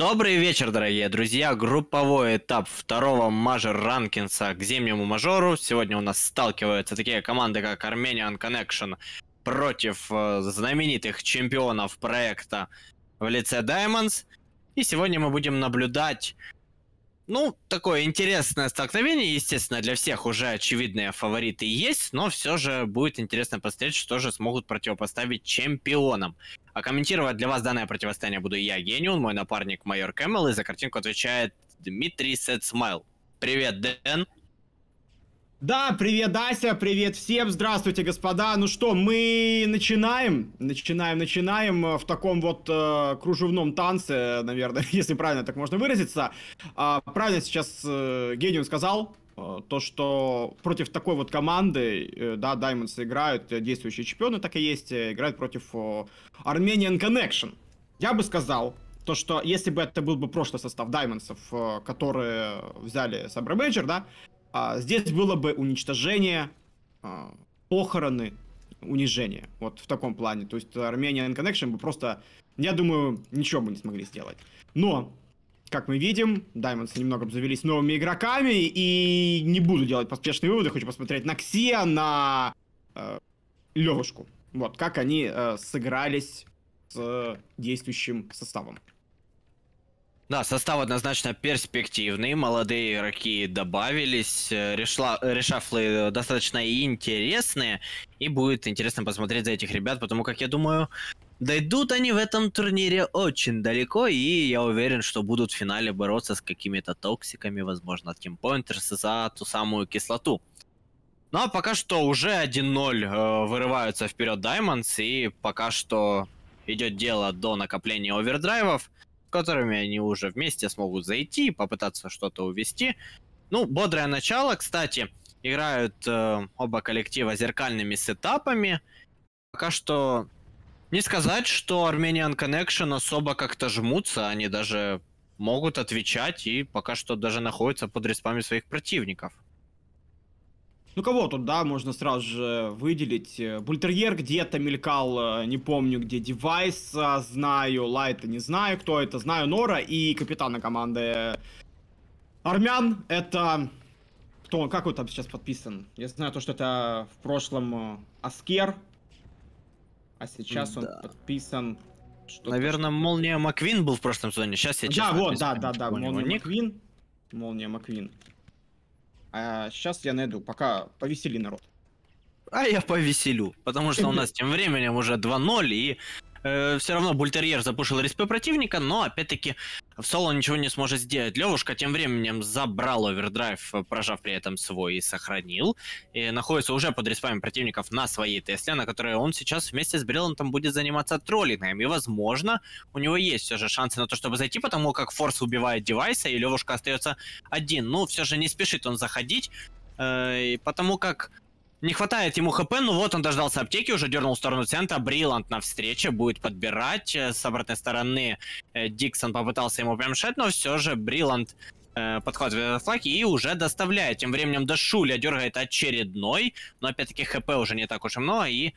Добрый вечер, дорогие друзья! Групповой этап второго мажор ранкинса к зимнему мажору. Сегодня у нас сталкиваются такие команды, как Armenian Connection против э, знаменитых чемпионов проекта в лице Diamonds. И сегодня мы будем наблюдать, ну, такое интересное столкновение. Естественно, для всех уже очевидные фавориты есть, но все же будет интересно посмотреть, что же смогут противопоставить чемпионам. А комментировать для вас данное противостояние буду я, Гениун, мой напарник майор Кэмел, и за картинку отвечает Дмитрий Сетсмайл. Привет, Дэн. Да, привет, Ася, привет всем, здравствуйте, господа. Ну что, мы начинаем, начинаем, начинаем э, в таком вот э, кружевном танце, наверное, если правильно так можно выразиться. А, правильно сейчас э, Гениум сказал, Э, то, что против такой вот команды, э, да, Diamonds играют действующие чемпионы, так и есть, э, играют против Armenian Connection. Я бы сказал, то, что если бы это был бы прошлый состав Даймонсов, которые взяли Сабра Мейджор, да, а, здесь было бы уничтожение, похороны, унижение. Вот в таком плане. То есть Armenian Connection бы просто, я думаю, ничего бы не смогли сделать. Но как мы видим, Даймондс немного обзавелись новыми игроками, и не буду делать поспешные выводы, хочу посмотреть на Ксия, на э, Левушку. Вот, как они э, сыгрались с э, действующим составом. Да, состав однозначно перспективный, молодые игроки добавились, э, решла, решафлы достаточно интересные, и будет интересно посмотреть за этих ребят, потому как я думаю, Дойдут они в этом турнире очень далеко, и я уверен, что будут в финале бороться с какими-то токсиками, возможно, от Кимпоинтерса за ту самую кислоту. Ну а пока что уже 1-0 э, вырываются вперед Даймондс, и пока что идет дело до накопления овердрайвов, с которыми они уже вместе смогут зайти, и попытаться что-то увести. Ну, бодрое начало, кстати, играют э, оба коллектива зеркальными сетапами. Пока что не сказать, что Armenian Connection особо как-то жмутся, они даже могут отвечать и пока что даже находятся под респами своих противников. Ну кого тут, да, можно сразу же выделить. Э, бультерьер где-то мелькал, э, не помню где, Девайс, э, знаю, Лайта не знаю, кто это, знаю Нора и капитана команды Армян. Это... Кто он, как он там сейчас подписан? Я знаю то, что это в прошлом Аскер, а сейчас да. он подписан... Что Наверное, Молния Маквин был в прошлом сезоне, сейчас я Да, вот, да, да, да, Молния Маквин. Молния Маквин. А сейчас я найду, пока повесели народ. А я повеселю, потому что у нас тем временем уже 2-0 и Э, все равно бультерьер запушил респы противника, но опять-таки в соло ничего не сможет сделать. Левушка тем временем забрал овердрайв, э, прожав при этом свой и сохранил. И находится уже под респами противников на своей Тесле, на которой он сейчас вместе с Бриллантом будет заниматься троллингом. И, возможно, у него есть все же шансы на то, чтобы зайти, потому как Форс убивает девайса, и Левушка остается один. Но все же не спешит он заходить, э, потому как не хватает ему хп, ну вот он дождался аптеки, уже дернул в сторону центра. Бриланд на встрече будет подбирать. Э, с обратной стороны э, Диксон попытался ему прям шать, но все же Бриланд э, подходит в этот флаг и уже доставляет. Тем временем Дашуля дергает очередной, но опять-таки хп уже не так уж и много, и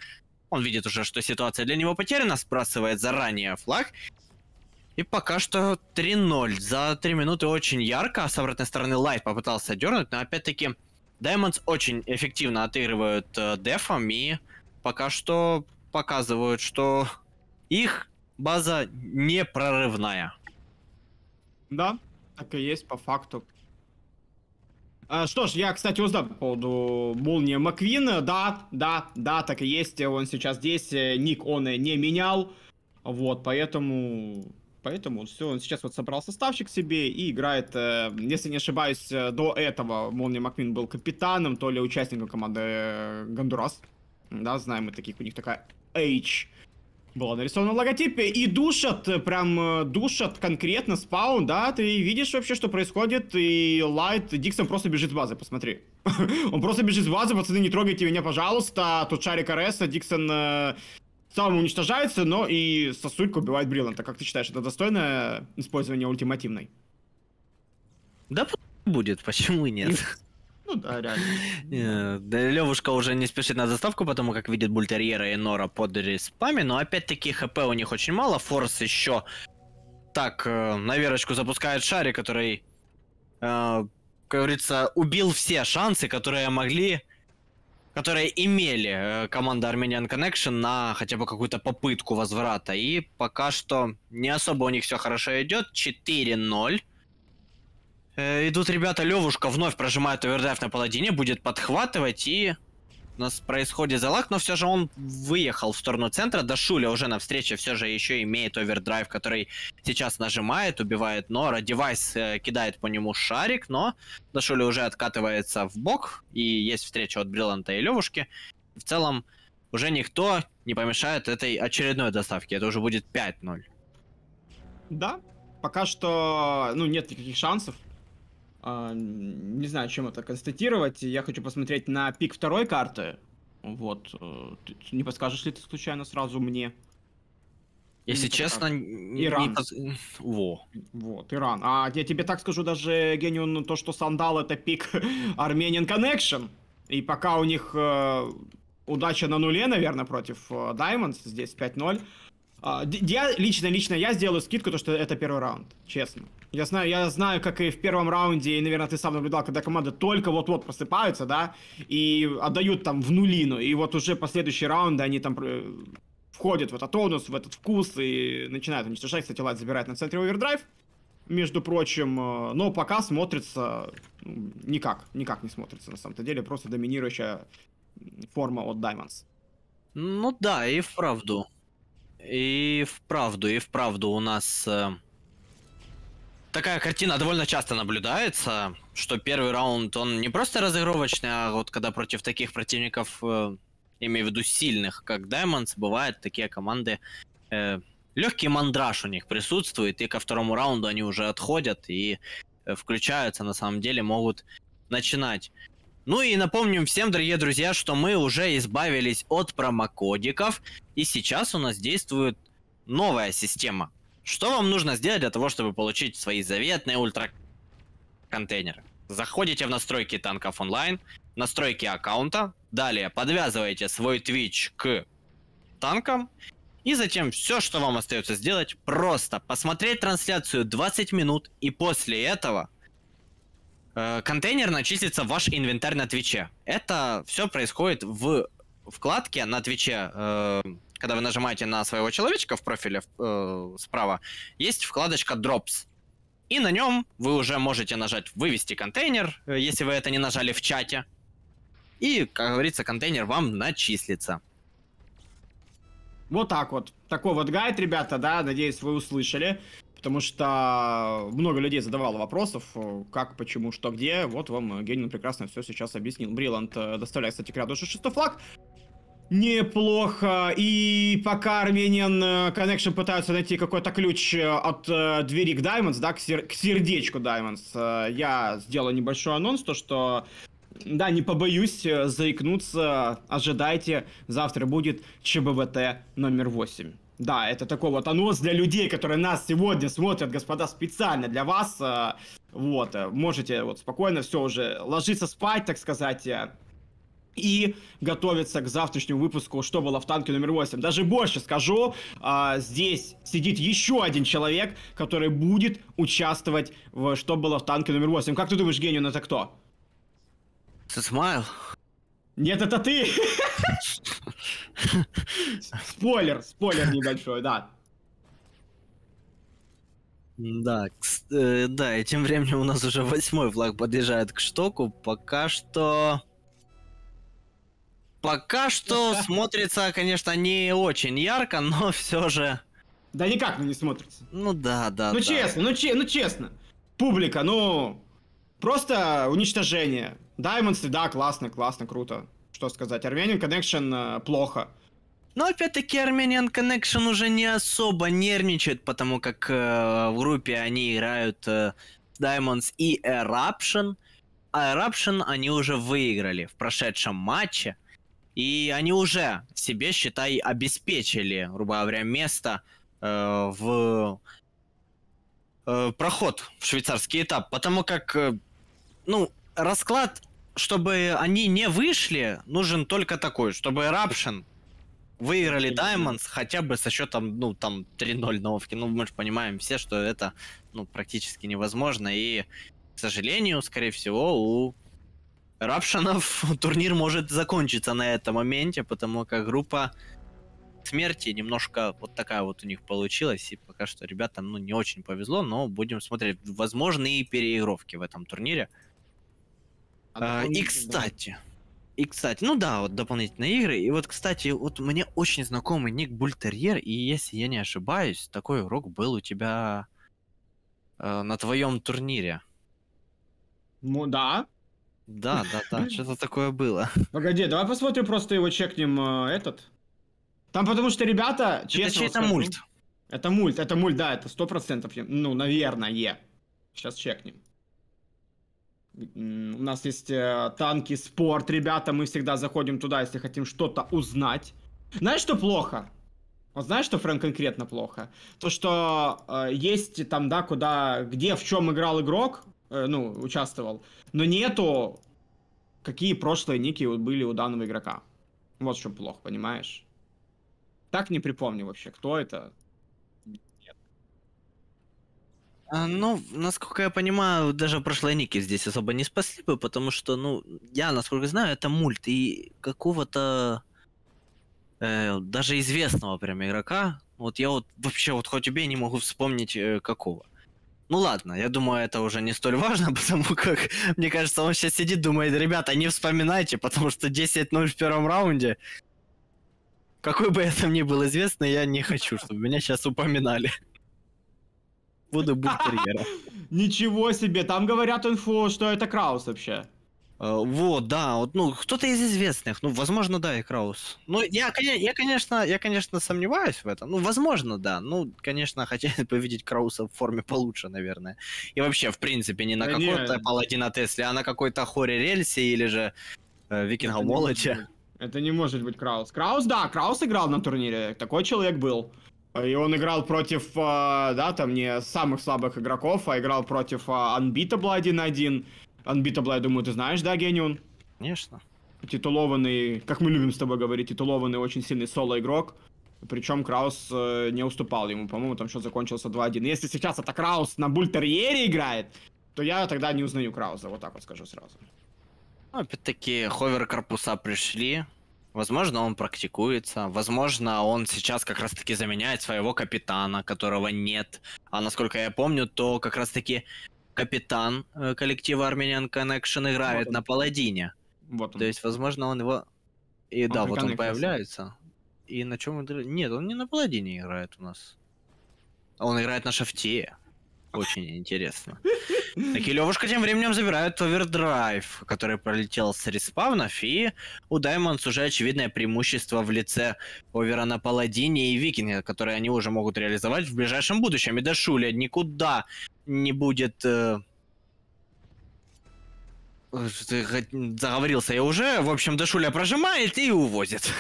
он видит уже, что ситуация для него потеряна, сбрасывает заранее флаг. И пока что 3-0. За 3 минуты очень ярко. А с обратной стороны Лайт попытался дернуть, но опять-таки Даймондс очень эффективно отыгрывают э, дефом и пока что показывают, что их база непрорывная. Да, так и есть по факту. А, что ж, я, кстати, узнал по поводу молнии Маквина. Да, да, да, так и есть. Он сейчас здесь. Э, ник он и не менял. Вот, поэтому Поэтому все, он сейчас вот собрал составчик себе и играет, э, если не ошибаюсь, э, до этого Молния Макмин был капитаном, то ли участником команды э, Гондурас. Да, знаем мы таких, у них такая H была нарисована на логотипе. И душат, э, прям э, душат конкретно спаун, да, ты видишь вообще, что происходит, и Лайт, Диксон просто бежит с базы, посмотри. Он просто бежит с базы, пацаны, не трогайте меня, пожалуйста, а тут шарик Ареса, Диксон сам уничтожается, но и сосулька убивает Брилланта. Как ты считаешь, это достойное использование ультимативной? Да будет, почему нет? Ну да, реально. Э, Левушка уже не спешит на заставку, потому как видит Бультерьера и Нора под респами, но опять-таки хп у них очень мало, Форс еще так э, на верочку запускает шарик, который, э, как говорится, убил все шансы, которые могли которые имели э, команда Armenian Connection на хотя бы какую-то попытку возврата. И пока что не особо у них все хорошо идет. 4-0. Э, идут ребята, Левушка вновь прожимает овердайв на паладине, будет подхватывать и у нас происходит залаг, но все же он выехал в сторону центра. До Шуля уже на встрече все же еще имеет овердрайв, который сейчас нажимает, убивает Нора. Девайс э, кидает по нему шарик, но до Шуля уже откатывается в бок. И есть встреча от Брилланта и Левушки. В целом уже никто не помешает этой очередной доставке. Это уже будет 5-0. Да, пока что ну, нет никаких шансов. А, не знаю, чем это констатировать. Я хочу посмотреть на пик второй карты. Вот. Э, не подскажешь ли ты случайно сразу мне? Если ну, это честно, как... Иран. Не... Во. Вот, Иран. А я тебе так скажу, даже Генион, ну, то, что Сандал это пик Armenian Connection. И пока у них э, удача на нуле, наверное, против э, Diamonds, здесь 5 а, я лично, лично я сделаю скидку, то что это первый раунд, честно. Я знаю, я знаю, как и в первом раунде, и, наверное, ты сам наблюдал, когда команда только вот-вот просыпаются, да, и отдают там в нулину, и вот уже последующие раунды они там э, входят в этот тонус, в этот вкус и начинают уничтожать. Кстати, Лайт забирает на центре овердрайв, между прочим, э, но пока смотрится ну, никак, никак не смотрится на самом-то деле, просто доминирующая форма от Diamonds. Ну да, и вправду. И вправду, и вправду у нас э, такая картина довольно часто наблюдается, что первый раунд, он не просто разыгровочный, а вот когда против таких противников, э, имею в виду сильных, как Diamonds, бывают такие команды, э, легкий мандраж у них присутствует, и ко второму раунду они уже отходят и э, включаются, на самом деле могут начинать ну и напомним всем, дорогие друзья, что мы уже избавились от промокодиков, и сейчас у нас действует новая система. Что вам нужно сделать для того, чтобы получить свои заветные ультра-контейнеры? Заходите в настройки танков онлайн, настройки аккаунта, далее подвязываете свой Twitch к танкам, и затем все, что вам остается сделать, просто посмотреть трансляцию 20 минут, и после этого Э, контейнерно чистится ваш инвентарь на Твиче. Это все происходит в вкладке на Твиче. Э, когда вы нажимаете на своего человечка в профиле э, справа, есть вкладочка Drops. И на нем вы уже можете нажать «Вывести контейнер», если вы это не нажали в чате. И, как говорится, контейнер вам начислится. Вот так вот. Такой вот гайд, ребята, да, надеюсь, вы услышали. Потому что много людей задавало вопросов, э, как, почему, что, где. Вот вам Генин прекрасно все сейчас объяснил. Бриланд э, доставляет, кстати, Крадуша шестой флаг. Неплохо. И пока Armenian э, Connection пытаются найти какой-то ключ от э, двери к Diamonds, да, к, сер- к сердечку Diamonds, э, я сделаю небольшой анонс, то что да, не побоюсь заикнуться, ожидайте, завтра будет ЧБВТ номер 8. Да, это такой вот анонс для людей, которые нас сегодня смотрят, господа, специально для вас. Э, вот, э, можете вот спокойно все уже ложиться спать, так сказать, э, и готовиться к завтрашнему выпуску «Что было в танке номер 8». Даже больше скажу, здесь сидит еще один человек, который будет участвовать в «Что было в танке номер 8». Как ты думаешь, Гений, это кто? Смайл. Нет, это ты! Спойлер, спойлер небольшой, да. Да, э, да, и тем временем у нас уже восьмой флаг подъезжает к штоку. Пока что... Пока что смотрится, конечно, не очень ярко, но все же... Да никак не смотрится. Ну да, да. Ну честно, ну, че ну честно. Публика, ну... Просто уничтожение. Даймонсы, да, классно, классно, круто что сказать. Armenian Connection э, плохо. Но опять-таки Armenian Connection уже не особо нервничает, потому как э, в группе они играют э, Diamonds и Eruption. А Eruption они уже выиграли в прошедшем матче. И они уже себе, считай, обеспечили, грубо говоря, место э, в э, проход в швейцарский этап. Потому как, э, ну, расклад чтобы они не вышли, нужен только такой, чтобы Eruption выиграли Даймондс хотя бы со счетом, ну, там, 3-0 новки. Ну, мы же понимаем все, что это, ну, практически невозможно. И, к сожалению, скорее всего, у Рапшанов турнир может закончиться на этом моменте, потому как группа смерти немножко вот такая вот у них получилась. И пока что ребятам, ну, не очень повезло, но будем смотреть. Возможны и переигровки в этом турнире. А, а, и кстати. И, кстати, ну да, вот дополнительные игры. И вот, кстати, вот мне очень знакомый ник Бультерьер, и если я не ошибаюсь, такой урок был у тебя э, на твоем турнире. Ну да. Да, да, да, что-то такое было. Погоди, давай посмотрим, просто его чекнем э, этот. Там потому что ребята, честно Это мульт. Это мульт, это мульт, да, это сто процентов, ну, наверное. Е. Сейчас чекнем. У нас есть э, танки, спорт, ребята, мы всегда заходим туда, если хотим что-то узнать. Знаешь, что плохо? Вот знаешь, что, Фрэнк, конкретно плохо? То, что э, есть там, да, куда, где, в чем играл игрок, э, ну, участвовал, но нету, какие прошлые ники были у данного игрока. Вот что плохо, понимаешь? Так не припомню вообще, кто это, А, ну, насколько я понимаю, даже прошлые ники здесь особо не спасли бы, потому что, ну, я, насколько знаю, это мульт, и какого-то э, даже известного прям игрока, вот я вот вообще вот хоть убей не могу вспомнить э, какого. Ну ладно, я думаю, это уже не столь важно, потому как, мне кажется, он сейчас сидит, думает, ребята, не вспоминайте, потому что 10-0 в первом раунде, какой бы это мне был известно, я не хочу, чтобы меня сейчас упоминали. Буду бухтерьера. Ничего себе, там говорят инфу, что это Краус вообще. Э, вот, да, вот, ну, кто-то из известных, ну, возможно, да, и Краус. Ну, я, я, конечно, я, конечно, сомневаюсь в этом. Ну, возможно, да. Ну, конечно, хотелось бы видеть Крауса в форме получше, наверное. И вообще, в принципе, не на да каком-то э, Паладина Тесле, а на какой-то Хоре Рельсе или же э, Викинга Молоте. Это не может быть Краус. Краус, да, Краус играл на турнире, такой человек был. И он играл против, а, да, там не самых слабых игроков, а играл против а, Unbeatable 1-1. Unbeatable, я думаю, ты знаешь, да, Гениун? Конечно. Титулованный, как мы любим с тобой говорить, титулованный очень сильный соло-игрок. Причем Краус э, не уступал ему. По-моему, там счет закончился 2-1. Если сейчас это Краус на бультерьере играет, то я тогда не узнаю Крауса, Вот так вот скажу сразу. Ну, опять-таки, ховер корпуса пришли. Возможно, он практикуется. Возможно, он сейчас как раз-таки заменяет своего капитана, которого нет. А насколько я помню, то как раз-таки капитан э, коллектива Armenian Connection играет вот на паладине. Вот он. То есть, возможно, он его... И он да, вот он появляется. И на чем он... Нет, он не на паладине играет у нас. Он играет на шафте. Очень интересно. Так, и Левушка тем временем забирает овердрайв, который пролетел с респавнов, и у Даймонс уже очевидное преимущество в лице овера на Паладине и Викинге, которые они уже могут реализовать в ближайшем будущем. И Дашуля никуда не будет... Э, э, заговорился я уже. В общем, Дашуля прожимает и увозит.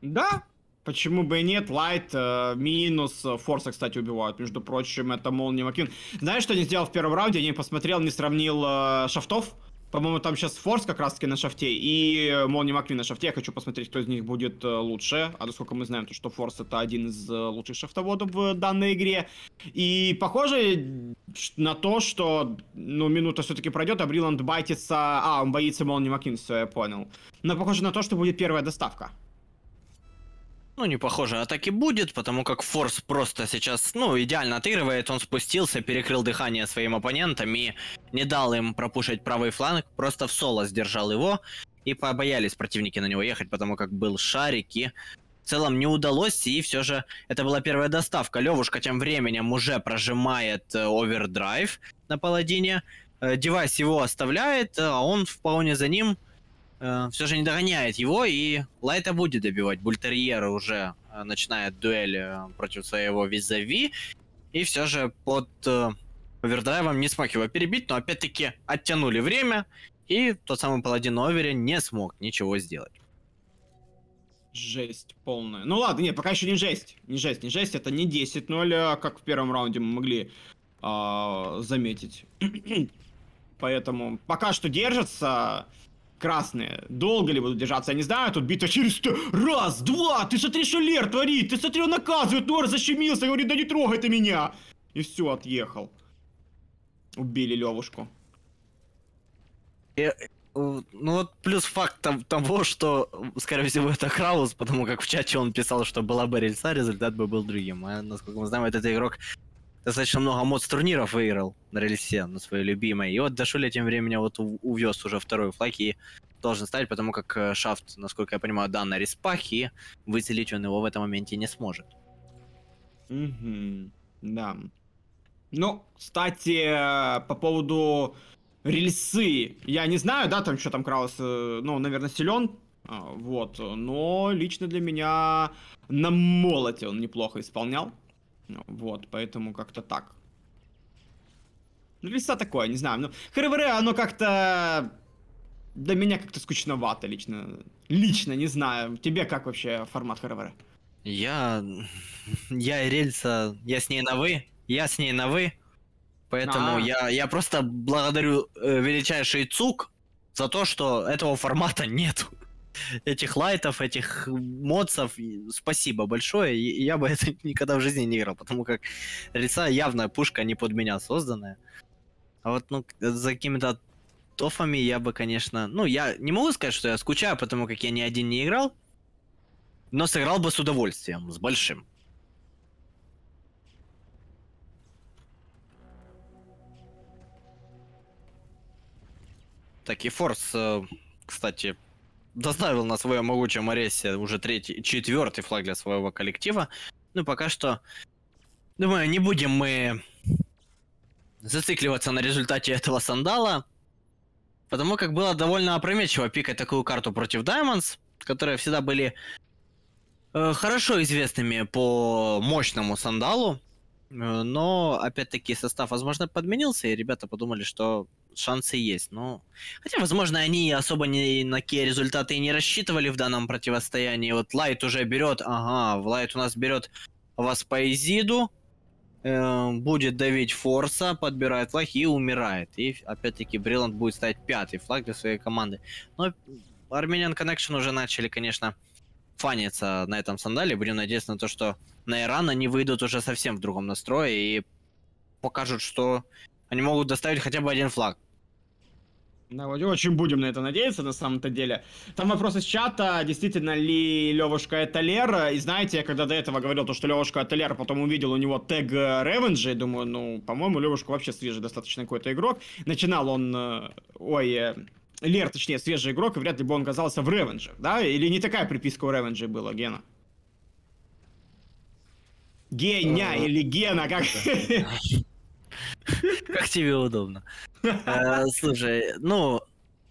Да, Почему бы и нет? Лайт, э, минус, э, Форса, кстати, убивают. Между прочим, это Молния Маквин. Знаешь, что не сделал в первом раунде? Я не посмотрел, не сравнил э, шафтов. По-моему, там сейчас Форс как раз-таки на шафте и э, Молния Маквин на шафте. Я хочу посмотреть, кто из них будет э, лучше. А насколько мы знаем, то что Форс это один из лучших шафтоводов в данной игре. И похоже на то, что ну, минута все-таки пройдет, а Бриланд байтится... А, он боится Молнии Маквин, все, я понял. Но похоже на то, что будет первая доставка. Ну, не похоже, а так и будет, потому как Форс просто сейчас, ну, идеально отыгрывает. Он спустился, перекрыл дыхание своим оппонентам и не дал им пропушить правый фланг, просто в соло сдержал его. И побоялись противники на него ехать, потому как был шарик и в целом не удалось, и все же это была первая доставка. Левушка тем временем уже прожимает э, овердрайв на паладине. Э, девайс его оставляет, а он вполне за ним э, все же не догоняет его, и Лайта будет добивать. Бультерьер уже э, начинает дуэль э, против своего визави, и все же под э, овердрайвом не смог его перебить, но опять-таки оттянули время, и тот самый паладин Овере не смог ничего сделать. Жесть полная. Ну ладно, нет, пока еще не жесть. Не жесть, не жесть. Это не 10-0, а как в первом раунде мы могли а, заметить. Поэтому пока что держится красные, долго ли будут держаться, я не знаю, тут бита через... Раз, два, ты смотри, что Лер творит, ты смотри, он наказывает, Нор защемился, говорит, да не трогай ты меня. И все, отъехал. Убили Левушку. Я, э, э, ну вот плюс факт там, того, что, скорее всего, это Краус, потому как в чате он писал, что была бы рельса, результат бы был другим. А, насколько мы знаем, этот игрок достаточно много мод-турниров выиграл на рельсе, на своей любимой. И вот Дашуля тем временем вот увез уже второй флаг и должен стать, потому как э, Шафт, насколько я понимаю, дан на респах, выцелить он его в этом моменте не сможет. Угу, mm -hmm. да. Ну, кстати, по поводу рельсы, я не знаю, да, там что там Краус, э, ну, наверное, силен, а, вот, но лично для меня на молоте он неплохо исполнял вот, поэтому как-то так. Ну, листа такое, не знаю. Ну, ХРВР, оно как-то... Для меня как-то скучновато лично. Лично, не знаю. Тебе как вообще формат ХРВР? Я... Я рельса... Я с ней на «вы». Я с ней на «вы». Поэтому а -а -а. я, я просто благодарю э, величайший ЦУК за то, что этого формата нету этих лайтов, этих моцев. Спасибо большое. я бы это никогда в жизни не играл, потому как лица явная пушка не под меня созданная. А вот, ну, за какими-то тофами я бы, конечно... Ну, я не могу сказать, что я скучаю, потому как я ни один не играл. Но сыграл бы с удовольствием, с большим. Так, и Форс, э, кстати, доставил на своем могучем аресте уже третий, четвертый флаг для своего коллектива. Ну, пока что, думаю, не будем мы зацикливаться на результате этого сандала, потому как было довольно опрометчиво пикать такую карту против Diamonds, которые всегда были э, хорошо известными по мощному сандалу, э, но, опять-таки, состав, возможно, подменился, и ребята подумали, что шансы есть. Но... Хотя, возможно, они особо ни на какие результаты и не рассчитывали в данном противостоянии. Вот Лайт уже берет, ага, Лайт у нас берет вас по Изиду, эм, будет давить Форса, подбирает флаг и умирает. И опять-таки Бриллант будет ставить пятый флаг для своей команды. Но Armenian Connection уже начали, конечно, фаниться на этом сандале. Будем надеяться на то, что на Иран они выйдут уже совсем в другом настрое и покажут, что они могут доставить хотя бы один флаг. Да, очень будем на это надеяться, на самом-то деле. Там вопрос из чата, действительно ли Левушка это Лера. И знаете, я когда до этого говорил то, что Левушка это Лера, потом увидел у него тег э, Ревенджи, думаю, ну, по-моему, Левушка вообще свежий достаточно какой-то игрок. Начинал он, э, ой, э, Лер, точнее, свежий игрок, и вряд ли бы он оказался в Ревенже, да? Или не такая приписка у Ревенджи была, Гена? Геня или Гена, как... Как тебе удобно. Э, слушай, ну,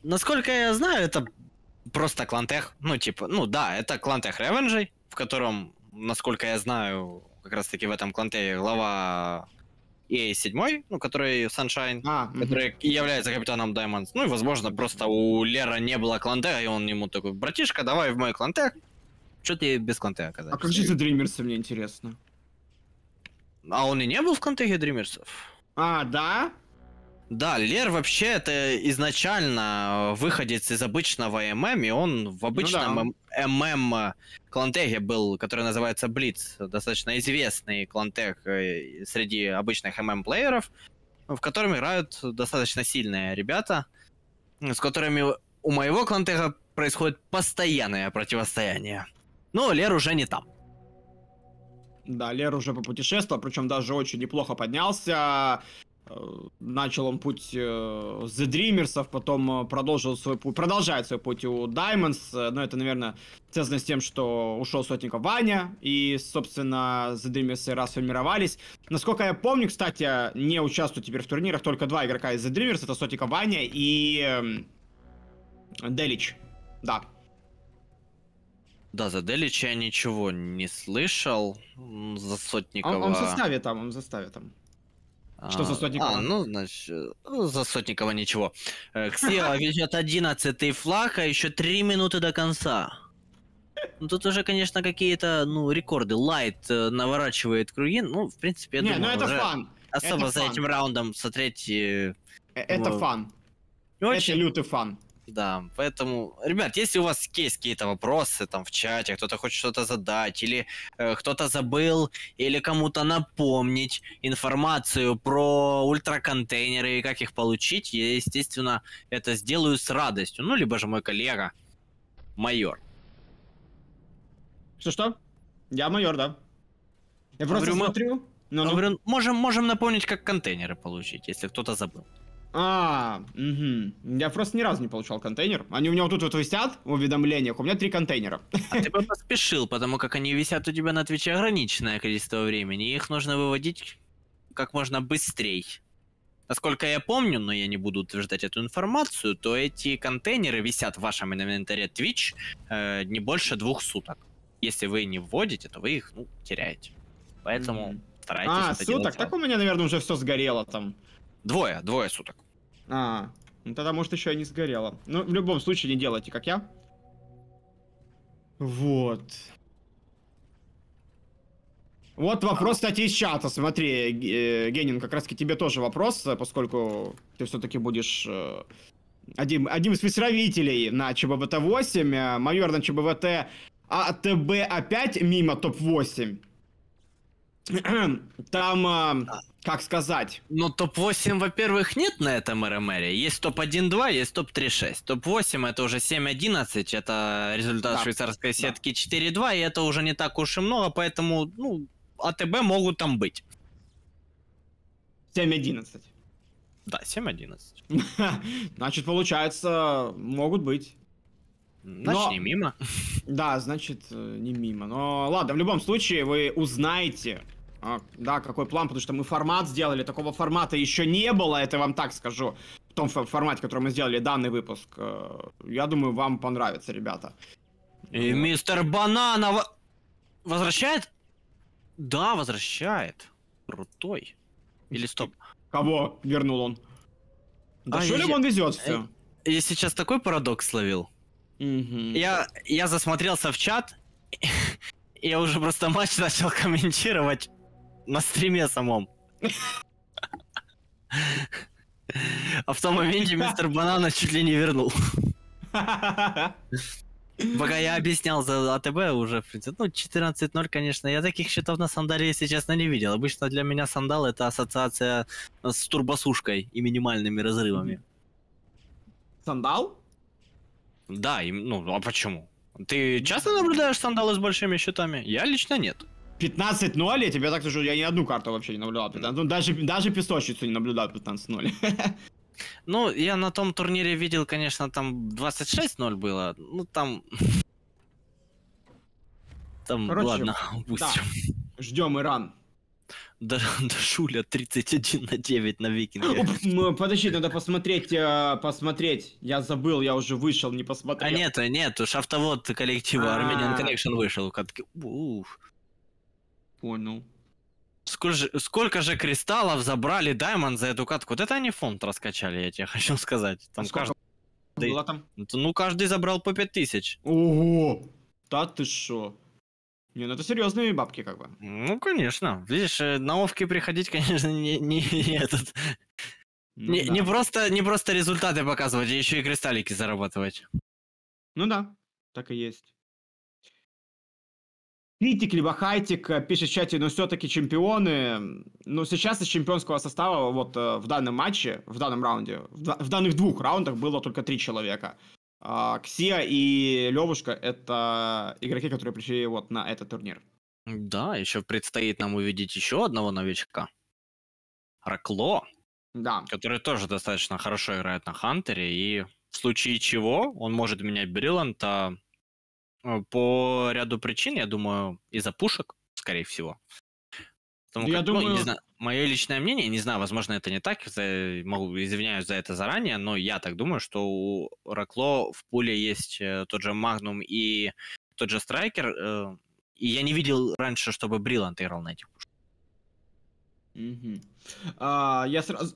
насколько я знаю, это просто клантех. Ну, типа, ну да, это клантех Ревенжей, в котором, насколько я знаю, как раз-таки в этом кланте глава EA 7, ну, который Sunshine, а, который угу. является капитаном Diamonds. Ну и, возможно, просто у Лера не было клантеха, и он ему такой, братишка, давай в мой клантех. Что ты без клантеха оказался? А как же ты Дримерсы, мне интересно? А он и не был в клантехе Дримерсов. А, да? Да, Лер вообще это изначально э, выходец из обычного ММ, и он в ну обычном эм, ММ ну, э, да. клантеге был, который называется Блиц, достаточно известный клантег э, среди обычных ММ-плееров, в котором играют достаточно сильные ребята, с которыми у моего клантега происходит постоянное противостояние. Но Лер уже не там. Да, Лер уже попутешествовал, причем даже очень неплохо поднялся. Э, начал он путь э, The Dreamers, а потом э, продолжил свой путь, продолжает свой путь у Diamonds, но это, наверное, связано с тем, что ушел сотника Ваня, и, собственно, The Dreamers расформировались. Насколько я помню, кстати, не участвуют теперь в турнирах только два игрока из The Dreamers, это сотника Ваня и эм, Делич. Да, да, за Делича я ничего не слышал. За Сотникова... Он, он в составе там, он в составе там. Что за а, Сотникова? А, ну, значит, ну, за Сотникова ничего. Ксела везет 11 флаг, а еще 3 минуты до конца. Ну, тут уже, конечно, какие-то, ну, рекорды. Лайт э, наворачивает круги. Ну, в принципе, я Не, думаю, ну это фан. Особо это за фан. этим раундом смотреть... Э, э, это ну, фан. Очень это лютый фан. Да, поэтому, ребят, если у вас есть какие-то вопросы там в чате, кто-то хочет что-то задать, или э, кто-то забыл, или кому-то напомнить информацию про ультраконтейнеры и как их получить, я, естественно, это сделаю с радостью. Ну, либо же мой коллега, майор. Что-что? Я майор, да. Я просто говорю, смотрю. Мы... Ну, ну. Говорю, можем, можем напомнить, как контейнеры получить, если кто-то забыл. А, угу. Я просто ни разу не получал контейнер. Они у меня вот тут вот висят в уведомлениях. У меня три контейнера. А ты бы поспешил, потому как они висят у тебя на Твиче ограниченное количество времени. их нужно выводить как можно быстрее. Насколько я помню, но я не буду утверждать эту информацию, то эти контейнеры висят в вашем инвентаре Twitch э, не больше двух суток. Если вы не вводите, то вы их ну, теряете. Поэтому mm старайтесь. А, суток? Так у меня, наверное, уже все сгорело там. Двое, двое суток. А, ну тогда, может, еще и не сгорело. Ну, в любом случае, не делайте, как я. Вот. Вот вопрос, кстати, а. из чата. Смотри, э, Генин, как раз-таки тебе тоже вопрос, э, поскольку ты все-таки будешь э, один, одним из представителей на ЧБВТ-8. Майор на ЧБВТ АТБ опять мимо топ-8. Там... Как сказать? Ну, топ-8, во-первых, нет на этом РМР. Есть топ-1-2, есть топ-3-6. Топ-8 это уже 7-11, это результат да. швейцарской сетки да. 4-2, и это уже не так уж и много, поэтому, ну, АТБ могут там быть. 7-11. Да, 7-11. Значит, получается, могут быть. Значит, но... не мимо. Да, значит, э, не мимо. Но ладно, в любом случае, вы узнаете а, да, какой план, потому что мы формат сделали, такого формата еще не было, это вам так скажу. В том формате, который мы сделали данный выпуск. Э, я думаю, вам понравится, ребята. И мистер Банана возвращает? Да, возвращает. Крутой. Или стоп. Кого вернул он? Да а что я... он везет все? Я сейчас такой парадокс словил. Угу. Я, я засмотрелся в чат, я уже просто матч начал комментировать на стриме самом. А в том моменте мистер Банана чуть ли не вернул. Пока я объяснял за АТБ уже, ну, 14-0, конечно, я таких счетов на сандале, если честно, не видел. Обычно для меня сандал это ассоциация с турбосушкой и минимальными разрывами. Сандал? Да, и, ну, а почему? Ты часто наблюдаешь сандалы с большими счетами? Я лично нет. 15-0, я тебе так скажу, я ни одну карту вообще не наблюдал. ну, даже, даже песочницу не наблюдал 15-0. Ну, я на том турнире видел, конечно, там 26-0 было. Ну, там... Там, Короче, ладно, упустим. Да. Ждем Иран. Да, да Шуля 31 на 9 на викинге. Ну, подожди, надо посмотреть, э, посмотреть. Я забыл, я уже вышел, не посмотрел. А нет, нет, уж автовод коллектива Armenian Connection вышел. Ух понял. Сколько же, сколько же кристаллов забрали Даймонд за эту катку? Вот это они фонд раскачали, я тебе хочу сказать. А там а каждый... было там? Ну, ну каждый забрал по 5000. Ого! Да ты шо? Не, ну это серьезные бабки как бы. Ну, конечно. Видишь, э, на овки приходить, конечно, не, не, не этот... Ну, не, да. не, просто, не просто результаты показывать, а еще и кристаллики зарабатывать. Ну да, так и есть критик, либо хайтик э, пишет в чате, но «Ну, все-таки чемпионы. Но ну, сейчас из чемпионского состава вот э, в данном матче, в данном раунде, в, в данных двух раундах было только три человека. А, Ксия и Левушка — это игроки, которые пришли вот на этот турнир. Да, еще предстоит нам увидеть еще одного новичка. Ракло. Да. Который тоже достаточно хорошо играет на Хантере, и в случае чего он может менять Брилланта Э, по ряду причин, я думаю, из-за пушек, скорее всего. Потому я как, думаю... Ну, не знаю, мое личное мнение, не знаю, возможно, это не так, за, могу, извиняюсь за это заранее, но я так думаю, что у Ракло в пуле есть э, тот же Магнум и тот же Страйкер, э, и я не видел раньше, чтобы Бриланд играл на этих пушках. Mm-hmm. А, я сразу...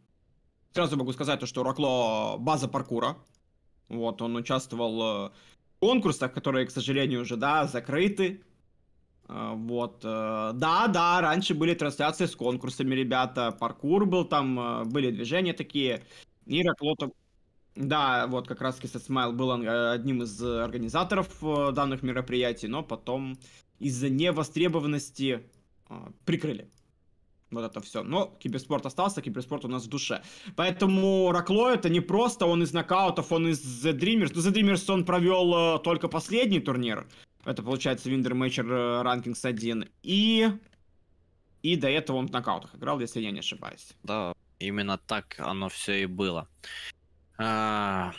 сразу могу сказать, то, что Ракло база паркура, вот, он участвовал конкурсах, которые, к сожалению, уже, да, закрыты. А, вот. Э, да, да, раньше были трансляции с конкурсами, ребята. Паркур был там, э, были движения такие. И Раклота... Да, вот как раз Кисет Смайл был э, одним из организаторов данных мероприятий, но потом из-за невостребованности прикрыли. Вот это все. Но киберспорт остался, киберспорт у нас в душе. Поэтому Ракло это не просто он из нокаутов, он из The Dreamers. Ну, The Dreamers он провел э, только последний турнир. Это получается Winder Matcher э, Rankings 1. И... И до этого он в нокаутах играл, если я не ошибаюсь. Да, именно так оно все и было. А...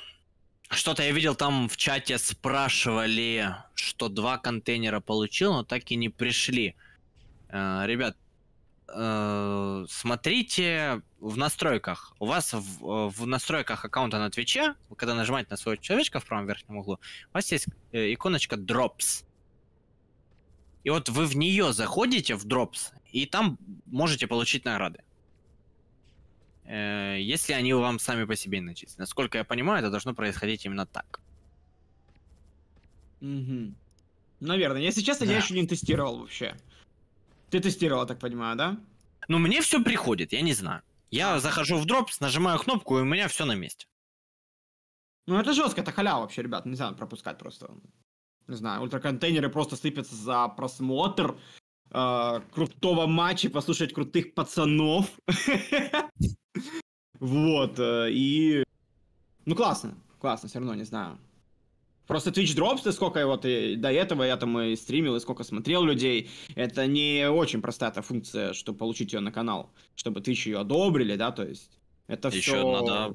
Что-то я видел там в чате спрашивали, что два контейнера получил, но так и не пришли. А, ребят, Э, смотрите в настройках. У вас в, в настройках аккаунта на Твиче, когда нажимаете на своего человечка в правом верхнем углу, у вас есть э, иконочка Drops. И вот вы в нее заходите, в Drops, и там можете получить награды. Э, если они вам сами по себе начислены. Насколько я понимаю, это должно происходить именно так. Угу. Наверное. Если честно, да. я еще не тестировал вообще. Ты тестировал, так понимаю, да? Ну, мне все приходит, я не знаю. Я захожу в дропс, нажимаю кнопку, и у меня все на месте. Ну, это жестко, это халява вообще, ребят, нельзя пропускать просто. Не знаю, ультраконтейнеры просто сыпятся за просмотр э, крутого матча, послушать крутых пацанов. Вот, э, и... Ну, классно, классно, все равно, не знаю. Просто Twitch Drops, ты сколько вот и до этого я там и стримил, и сколько смотрел людей, это не очень простая эта функция, чтобы получить ее на канал, чтобы Twitch ее одобрили, да, то есть это еще все... надо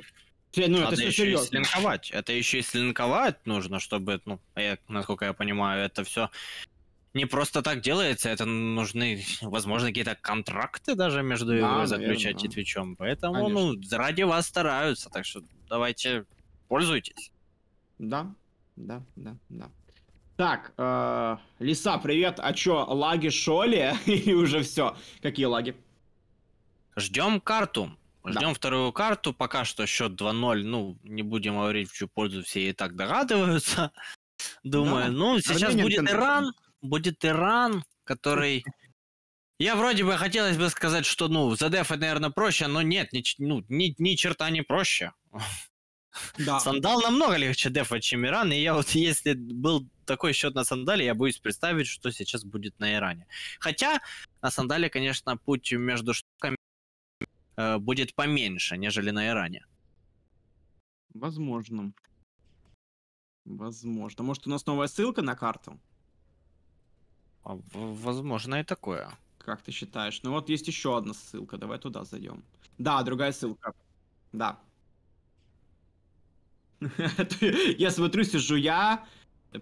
ну, Надо это еще серьезно. и слинковать. Это еще и слинковать нужно, чтобы, ну, я, насколько я понимаю, это все не просто так делается, это нужны, возможно, какие-то контракты даже между да, заключать наверное, и Твичом. Поэтому, ну, Конечно. ну, ради вас стараются, так что давайте пользуйтесь. Да, да, да, да. Так, э, Лиса, привет. А чё, лаги шо ли? Или уже все? Какие лаги? Ждем карту. Ждем да. вторую карту. Пока что счет 2-0. Ну, не будем говорить, в чью пользу все и так догадываются. Думаю, да. ну, сейчас Армения будет Иран. Будет Иран, который... Я вроде бы хотелось бы сказать, что, ну, за деф, наверное, проще, но нет, ни, ну, ни, ни черта не проще. Да. Сандал намного легче дефать, чем Иран, и я вот если был такой счет на Сандале, я боюсь представить, что сейчас будет на Иране. Хотя на Сандале, конечно, путь между штуками э, будет поменьше, нежели на Иране. Возможно. Возможно. Может, у нас новая ссылка на карту? А, возможно и такое. Как ты считаешь? Ну вот есть еще одна ссылка, давай туда зайдем. Да, другая ссылка. Да. Я смотрю, сижу я,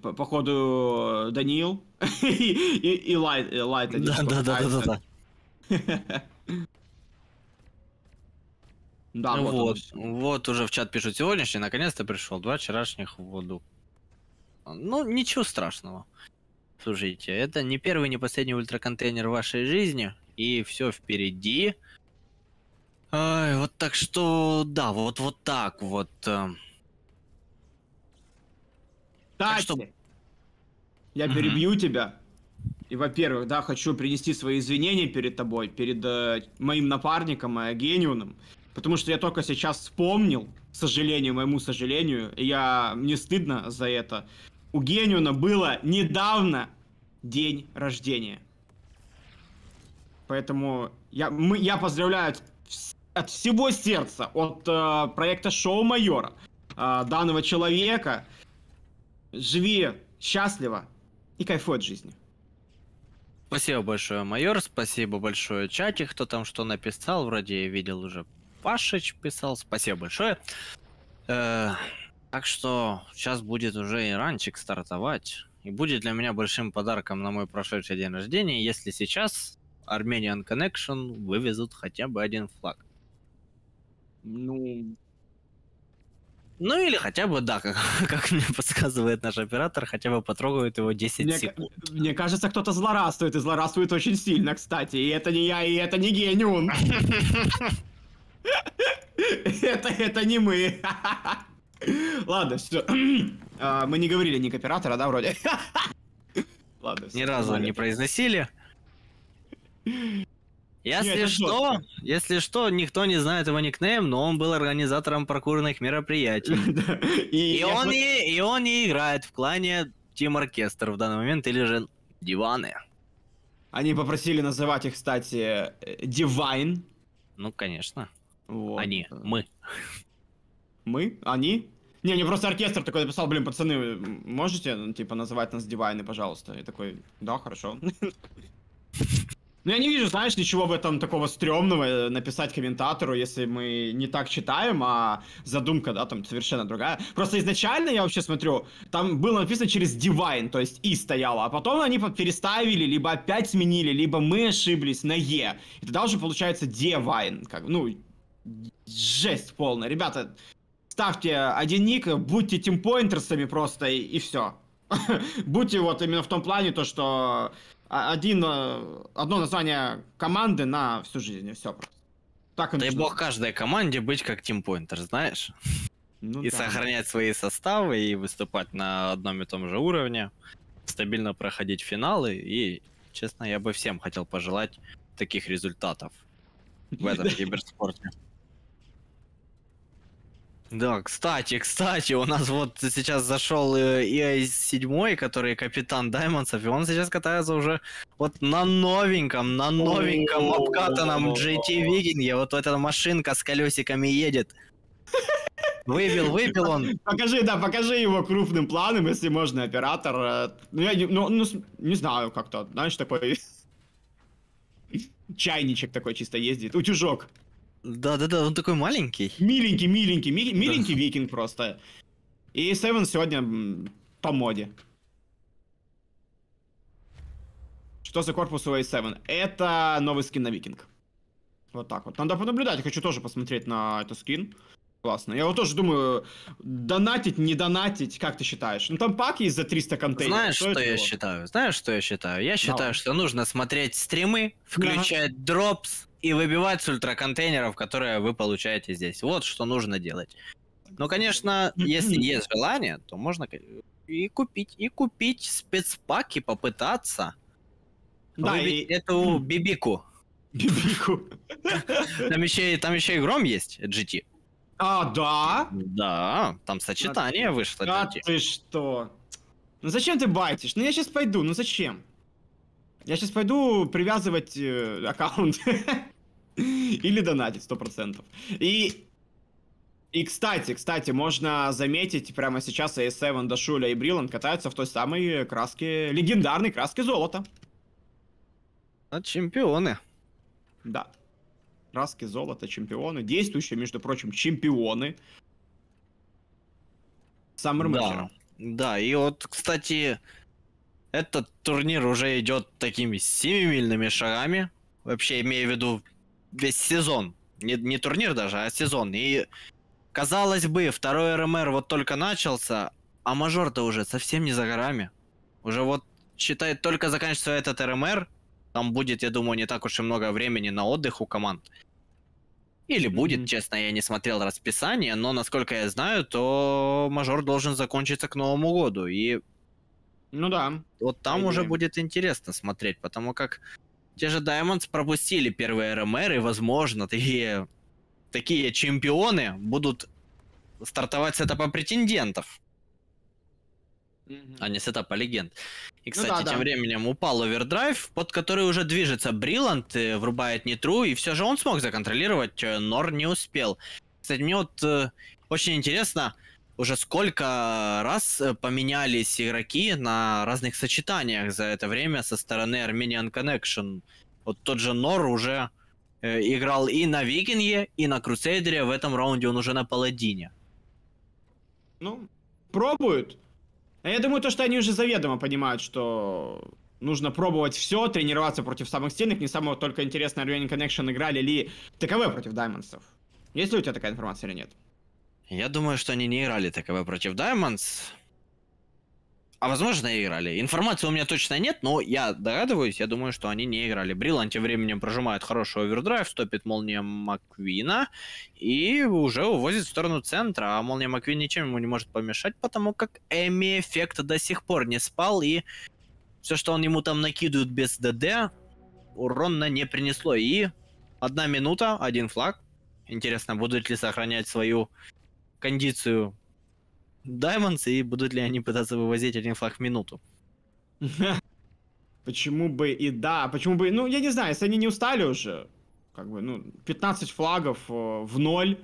походу Данил и э, Лайт. Да, да, да, да, да. Да, вот. Вот уже в чат пишут сегодняшний, наконец-то пришел. Два вчерашних в воду. Ну, ничего страшного. Слушайте, это не первый, не последний ультраконтейнер в вашей жизни. И все впереди. Ай, вот так что, да, вот вот так вот. Э, кстати, что... я угу. перебью тебя. И, во-первых, да, хочу принести свои извинения перед тобой, перед э, моим напарником э, Гениуном. Потому что я только сейчас вспомнил, к сожалению, моему сожалению, и я... мне стыдно за это. У Гениуна было недавно день рождения. Поэтому я, мы, я поздравляю от всего сердца, от э, проекта Шоу Майора, э, данного человека, живи счастливо и кайфуй от жизни. Спасибо большое, майор. Спасибо большое, чате, кто там что написал. Вроде я видел уже Пашеч писал. Спасибо большое. Э, так что сейчас будет уже и ранчик стартовать. И будет для меня большим подарком на мой прошедший день рождения, если сейчас Armenian Connection вывезут хотя бы один флаг. Ну, ну или хотя бы, да, как, как мне подсказывает наш оператор, хотя бы потрогают его 10 мне, секунд. Мне кажется, кто-то злорадствует, и злорадствует очень сильно, кстати. И это не я, и это не Гениун. Это, это не мы. Ладно, все. А, мы не говорили ни к оператора, да, вроде? Ладно, Ни разу не произносили. Если Нет, что, если что, никто не знает его никнейм, но он был организатором прокурных мероприятий. И он и он не играет в клане Тим Оркестр в данный момент или же Диваны. Они попросили называть их, кстати, э, Divine. Ну, конечно. Они, мы. Мы? Они? Не, не просто оркестр такой написал, блин, пацаны, можете, ну, типа, называть нас Дивайны, пожалуйста? И такой, да, хорошо. Ну, я не вижу, знаешь, ничего в этом такого стрёмного э, написать комментатору, если мы не так читаем, а задумка, да, там совершенно другая. Просто изначально, я вообще смотрю, там было написано через Divine, то есть И стояло, а потом они переставили, либо опять сменили, либо мы ошиблись на Е. И тогда уже получается Divine, как, ну, жесть полная. Ребята, ставьте один ник, будьте тимпоинтерсами просто, и, и все. будьте вот именно в том плане, то, что а, один, э, одно название команды на всю жизнь, и все просто. Так и Дай бог каждой команде быть как тимпоинтер, знаешь? Ну, и да. сохранять свои составы, и выступать на одном и том же уровне, стабильно проходить финалы, и, честно, я бы всем хотел пожелать таких результатов в этом киберспорте. Да, кстати, кстати, у нас вот сейчас зашел э, и 7 который капитан Даймонсов, и он сейчас катается уже вот на новеньком, на новеньком обкатанном GT Викинге. Вот эта машинка с колесиками едет. Выбил, выбил он. Покажи, да, покажи его крупным планом, если можно, оператор. Э, ну, я не, ну, ну, не знаю, как-то, знаешь, такой... Чайничек такой чисто ездит, утюжок. Да-да-да, он такой маленький. Миленький, миленький, ми- миленький да. викинг просто. И Севен сегодня по моде. Что за корпус у A7? Это новый скин на викинг. Вот так вот. Надо понаблюдать, хочу тоже посмотреть на этот скин. Классно. Я вот тоже думаю, донатить, не донатить, как ты считаешь? Ну там пак есть за 300 контейнеров. Знаешь, что, что я было? считаю? Знаешь, что я считаю? Я считаю, Давай. что нужно смотреть стримы, включать да. дропс, и выбивать с ультраконтейнеров, которые вы получаете здесь. Вот что нужно делать. Ну, конечно, если есть желание, то можно и купить, и купить спецпаки, попытаться да, и... эту бибику. Бибику. Там еще, там еще и гром есть, GT. А, да? Да, там сочетание а вышло. А GT. ты что? Ну зачем ты байтишь? Ну я сейчас пойду, ну зачем? Я сейчас пойду привязывать э, аккаунт. Или донатить, сто процентов. И... И, кстати, кстати, можно заметить, прямо сейчас A7, Дашуля и Бриланд катаются в той самой краске, легендарной краске золота. А чемпионы. Да. Краски золота, чемпионы. Действующие, между прочим, чемпионы. Саммер да. да, и вот, кстати, этот турнир уже идет такими семимильными шагами. Вообще, имею в виду, весь сезон. Не, не турнир даже, а сезон. И, казалось бы, второй РМР вот только начался, а мажор-то уже совсем не за горами. Уже вот, считает только заканчивается этот РМР, там будет, я думаю, не так уж и много времени на отдых у команд. Или будет, mm-hmm. честно, я не смотрел расписание, но насколько я знаю, то мажор должен закончиться к Новому году. И. Ну да. Вот там уже будет интересно смотреть, потому как те же Diamonds пропустили первые РМР, и, возможно, такие, такие чемпионы будут стартовать с этапа претендентов, mm-hmm. а не с этапа легенд. И, ну кстати, ну, да, тем да. временем упал овердрайв, под который уже движется Бриланд, э, врубает Нитру, и все же он смог законтролировать, Нор э, не успел. Кстати, мне вот э, очень интересно, уже сколько раз э, поменялись игроки на разных сочетаниях за это время со стороны Armenian Connection. Вот тот же Нор уже э, играл и на Викинге, и на Крусейдере, в этом раунде он уже на Паладине. Ну, пробуют. А я думаю, то, что они уже заведомо понимают, что нужно пробовать все, тренироваться против самых сильных, не самого только интересного Armenian Connection играли ли ТКВ против Даймонсов. Есть ли у тебя такая информация или нет? Я думаю, что они не играли ТКВ против Diamonds. А возможно, и играли. Информации у меня точно нет, но я догадываюсь, я думаю, что они не играли. Брилан тем временем прожимает хороший овердрайв, стопит молния Маквина и уже увозит в сторону центра. А молния Маквин ничем ему не может помешать, потому как Эми эффект до сих пор не спал и все, что он ему там накидывает без ДД, урона не принесло. И одна минута, один флаг. Интересно, будут ли сохранять свою кондицию Даймонс и будут ли они пытаться вывозить один флаг в минуту. Почему бы и да, почему бы... Ну, я не знаю, если они не устали уже, как бы, ну, 15 флагов э, в ноль,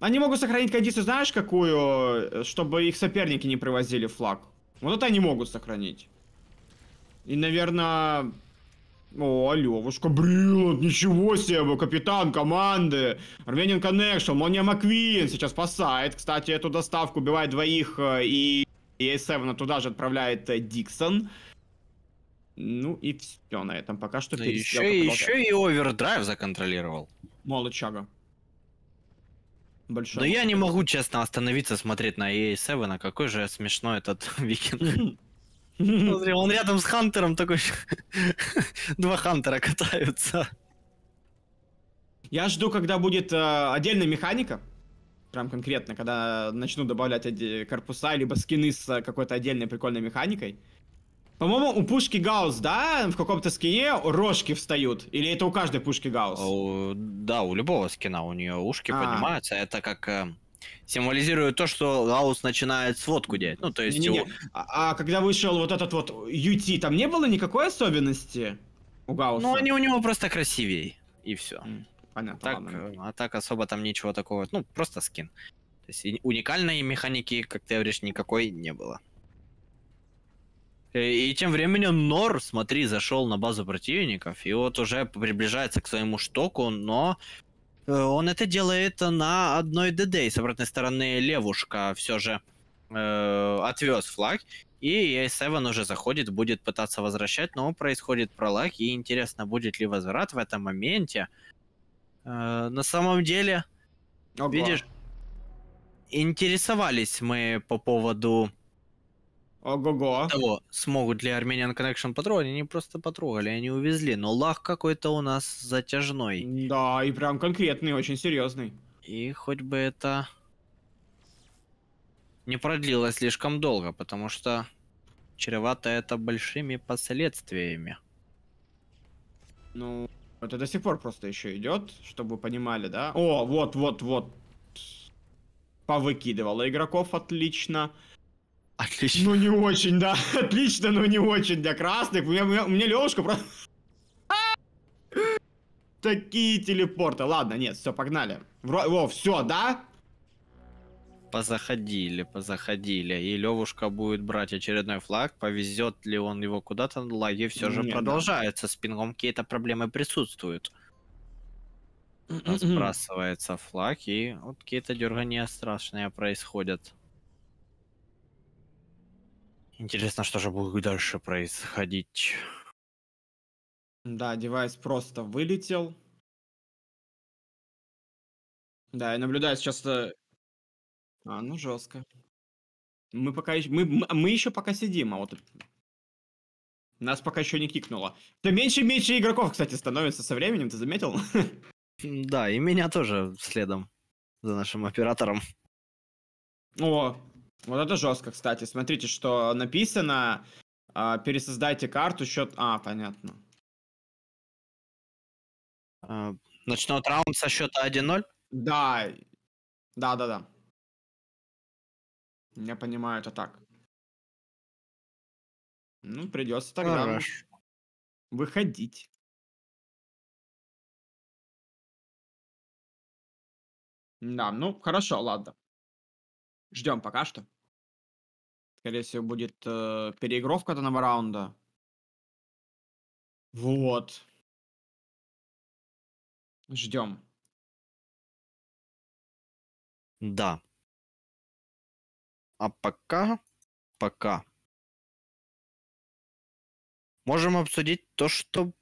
они могут сохранить кондицию, знаешь, какую? Э, чтобы их соперники не привозили флаг. Вот это они могут сохранить. И, наверное, о, Левушка Бриланд, ничего себе, капитан команды. Армянин Коннекшн, Мония Маквин сейчас спасает. Кстати, эту доставку убивает двоих, э, и, и a туда же отправляет э, Диксон. Ну и все на этом. Пока что да еще, еще и овердрайв законтролировал. Молодчага. Большой. Но я не могу, честно, остановиться смотреть на EA7, какой же смешной этот викинг. Смотри, он рядом с Хантером такой... Два Хантера катаются. Я жду, когда будет э, отдельная механика. Прям конкретно, когда начну добавлять корпуса, либо скины с э, какой-то отдельной прикольной механикой. По-моему, у пушки Гаусс, да, в каком-то скине рожки встают? Или это у каждой пушки Гаусс? А да, у любого скина у нее ушки а. поднимаются. А это как... Эм, символизирует то, что Гаусс начинает сводку делать. Ну, то есть... Не, не, не. Его... А, а когда вышел вот этот вот UT, там не было никакой особенности у Гауса. Ну, они у него просто красивее и все. Понятно, так, ладно. Э, а так особо там ничего такого, ну, просто скин. То есть уникальной механики, как ты говоришь, никакой не было. Э, и тем временем Нор, смотри, зашел на базу противников, и вот уже приближается к своему штоку, но Э, он это делает на одной ДД, с обратной стороны левушка все же э, отвез флаг, и a уже заходит, будет пытаться возвращать, но происходит пролаг, и интересно, будет ли возврат в этом моменте. Э, на самом деле, Ого. видишь, интересовались мы по поводу Ого-го. Того, смогут ли Armenian Connection потрогать, они просто потрогали, они увезли. Но лах какой-то у нас затяжной. Да, и прям конкретный, очень серьезный. И хоть бы это не продлилось слишком долго, потому что чревато это большими последствиями. Ну, это до сих пор просто еще идет, чтобы вы понимали, да? О, вот, вот, вот. повыкидывало игроков отлично. Отлично. Ну, не очень, да. Отлично, но не очень для красных. У меня, у меня, у меня Лёшка просто... Такие телепорты. Ладно, нет, все, погнали. Вро... О, все, да? Позаходили, позаходили. И Левушка будет брать очередной флаг. Повезет ли он его куда-то? Лаги все ну, же нет, продолжаются. Да. С пингом какие-то проблемы присутствуют. Сбрасывается м-м-м. флаг, и вот какие-то дергания страшные происходят. Интересно, что же будет дальше происходить. Да, девайс просто вылетел. Да, я наблюдаю сейчас... Э, а, ну жестко. Мы пока еще... Мы, мы еще пока сидим, а вот... Нас пока еще не кикнуло. Да меньше и меньше игроков, кстати, становится со временем, ты заметил? Да, и меня тоже следом за нашим оператором. О, вот это жестко, кстати. Смотрите, что написано. А, пересоздайте карту, счет... А, понятно. А, начнет раунд со счета 1-0? Да. Да, да, да. Я понимаю это так. Ну, придется тогда Хорошо. выходить. Да, ну хорошо, ладно. Ждем пока что. Скорее всего, будет э, переигровка данного раунда. Вот. Ждем. Да. А пока, пока. Можем обсудить то, что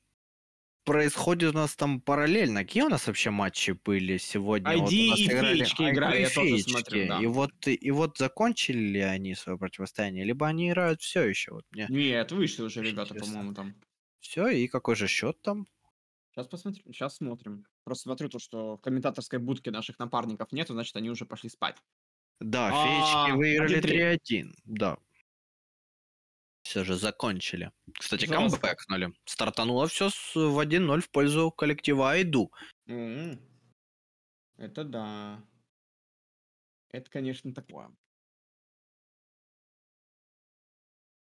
происходит у нас там параллельно. Какие у нас вообще матчи были сегодня? ID вот и феечки играли, я тоже смотрю, да. И вот, и вот закончили ли они свое противостояние, либо они играют все еще. Вот мне... Нет, вышли уже ребята, по-моему, там. Все, и какой же счет там? Сейчас посмотрим, сейчас смотрим. Просто смотрю то, что в комментаторской будке наших напарников нету, значит, они уже пошли спать. Да, а, феечки выиграли 3-1, да все же закончили. Кстати, Жестко. камбэкнули. Стартануло все с, в 1-0 в пользу коллектива Айду. Mm-hmm. Это да. Это, конечно, такое.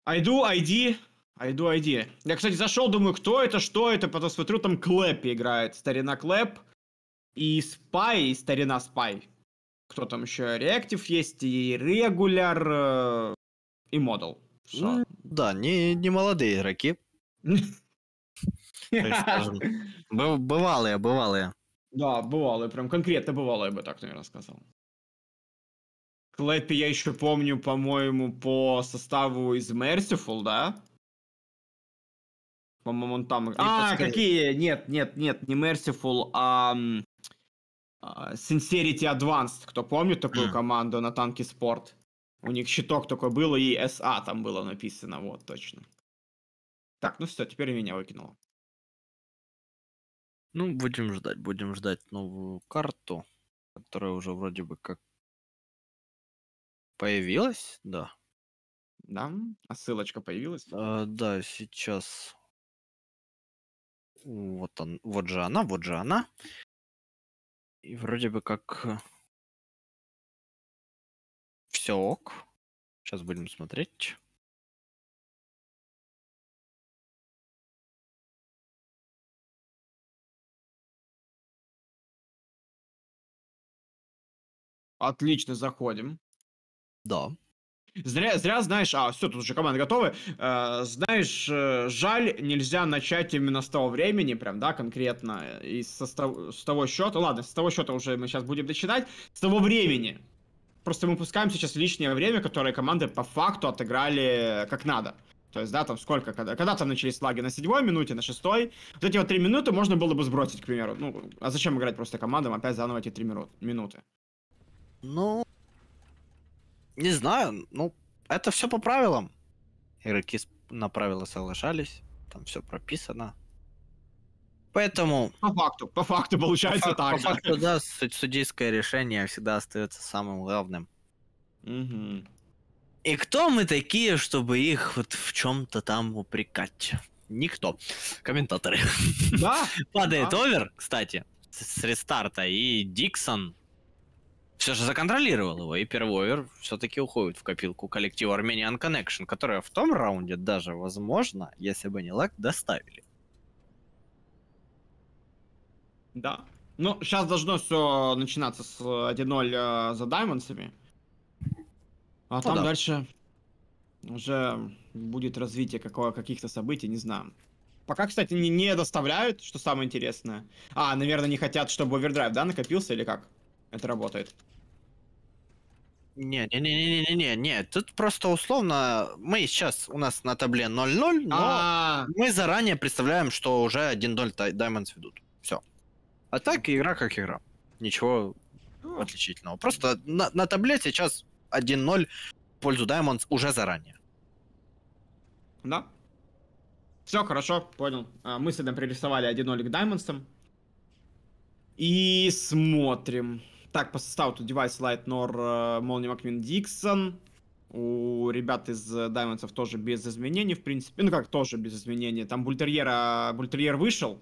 Айду, айди. Айду, айди. Я, кстати, зашел, думаю, кто это, что это, потом смотрю, там Клэп играет. Старина Клэп и Спай, и старина Спай. Кто там еще? Реактив есть, и Регуляр, э, и Модул. Що? Да, не, не молодые игроки. Бывалые, бывалые. Да, бывалые, прям конкретно бывалые, я бы так, наверное, сказал. Клэппи я еще помню, по-моему, по составу из Мерсифул, да? По-моему, он там... А, какие? Нет, нет, нет, не а, Мерсифул, а... Sincerity Advanced. Кто помнит такую а. команду на танке спорт? У них щиток такой был, и SA а там было написано, вот, точно. Так, ну все, теперь меня выкинуло. Ну, будем ждать, будем ждать новую карту, которая уже вроде бы как появилась, да. Да, а ссылочка появилась? А, да, сейчас. Вот он, вот же она, вот же она. И вроде бы как э, все ок. Сейчас будем смотреть. Отлично, заходим. Да. Зря, зря знаешь, а, все, тут уже команда готовы. Э, знаешь, э, жаль, нельзя начать именно с того времени, прям, да, конкретно, э, и со, с того счета. Ладно, с того счета уже мы сейчас будем начинать. С того времени, просто мы пускаем сейчас лишнее время, которое команды по факту отыграли э, как надо. То есть, да, там сколько, когда, когда там начались лаги? На седьмой минуте, на шестой. Вот эти вот три минуты можно было бы сбросить, к примеру. Ну, а зачем играть просто командам опять заново эти три минуты? Ну, не знаю, ну, это все по правилам. Игроки на правила соглашались, там все прописано. Поэтому... По факту, по факту получается по так. По факту, да, судейское решение всегда остается самым главным. Угу. И кто мы такие, чтобы их вот в чем-то там упрекать? Никто. Комментаторы. Да. Падает овер, кстати, с рестарта, и Диксон все же законтролировал его, и первый овер все-таки уходит в копилку коллектива Armenian Connection, которая в том раунде даже, возможно, если бы не лак, доставили. Да. Ну, сейчас должно все начинаться с 1-0 э, э, за Даймонсами. А О, ну там да. дальше уже будет развитие какого, каких-то событий, не знаю. Пока, кстати, не, не доставляют, что самое интересное. А, наверное, не хотят, чтобы овердрайв, да, накопился или как? Это работает. Не-не-не-не-не-не, тут просто условно, мы сейчас, у нас на табле 0-0, но А-а-а. мы заранее представляем, что уже 1-0 даймонс ведут. А так игра как игра. Ничего ну, отличительного. Просто на, на табле сейчас 1-0 в пользу Diamonds уже заранее. Да. Все, хорошо, понял. А, мы с Эдом пририсовали 1-0 к Diamonds. И смотрим. Так, по составу тут девайс Light Nor, э, Молния Маквин Диксон. У ребят из Даймонсов тоже без изменений, в принципе. Ну как, тоже без изменений. Там Бультерьера... Бультерьер вышел,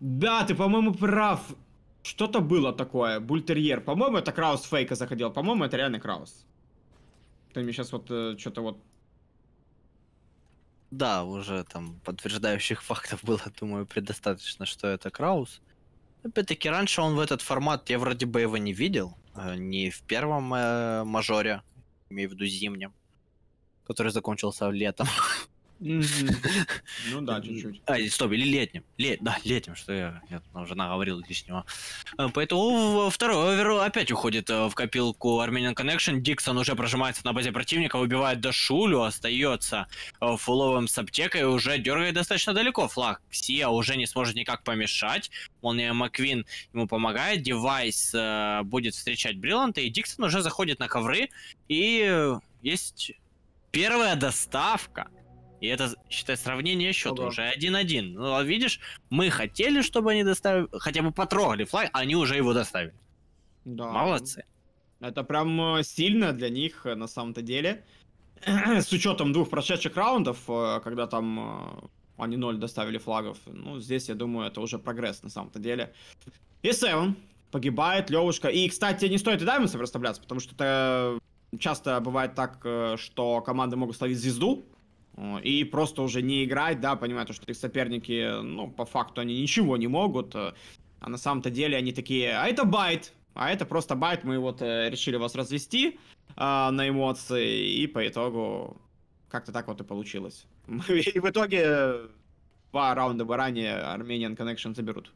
да, ты, по-моему, прав. Что-то было такое. Бультерьер. По-моему, это Краус фейка заходил. По-моему, это реальный Краус. Ты мне сейчас вот э, что-то вот... Да, уже там подтверждающих фактов было, думаю, предостаточно, что это Краус. Опять-таки, раньше он в этот формат, я вроде бы его не видел. Э, не в первом э, мажоре, имею в виду зимнем, который закончился летом. Ну да, чуть-чуть. А, стоп, или летним. Лет, да, летним, что я, уже наговорил лишнего. А, поэтому второй овер опять уходит э, в копилку Armenian Connection. Диксон уже прожимается на базе противника, убивает Дашулю, остается э, фуловым с аптекой, уже дергает достаточно далеко флаг. Сия уже не сможет никак помешать. Молния Маквин ему помогает, Девайс э, будет встречать Брилланта, и Диксон уже заходит на ковры, и есть первая доставка и это, считай, сравнение счета ага. уже 1-1. Ну, а видишь, мы хотели, чтобы они доставили, хотя бы потрогали флаг, а они уже его доставили. Да. Молодцы. Это прям э, сильно для них э, на самом-то деле. С учетом двух прошедших раундов, э, когда там они ноль доставили флагов. Ну, здесь, я думаю, это уже прогресс на самом-то деле. И Севен погибает, Левушка. И, кстати, не стоит и Даймонсом расставляться, потому что это часто бывает так, что команды могут словить звезду и просто уже не играть, да, понимая то, что их соперники, ну, по факту они ничего не могут, э, а на самом-то деле они такие, а это байт, а это просто байт, мы вот э, решили вас развести а, на эмоции, и по итогу как-то так вот и получилось. И в итоге два раунда ранее Armenian Connection заберут.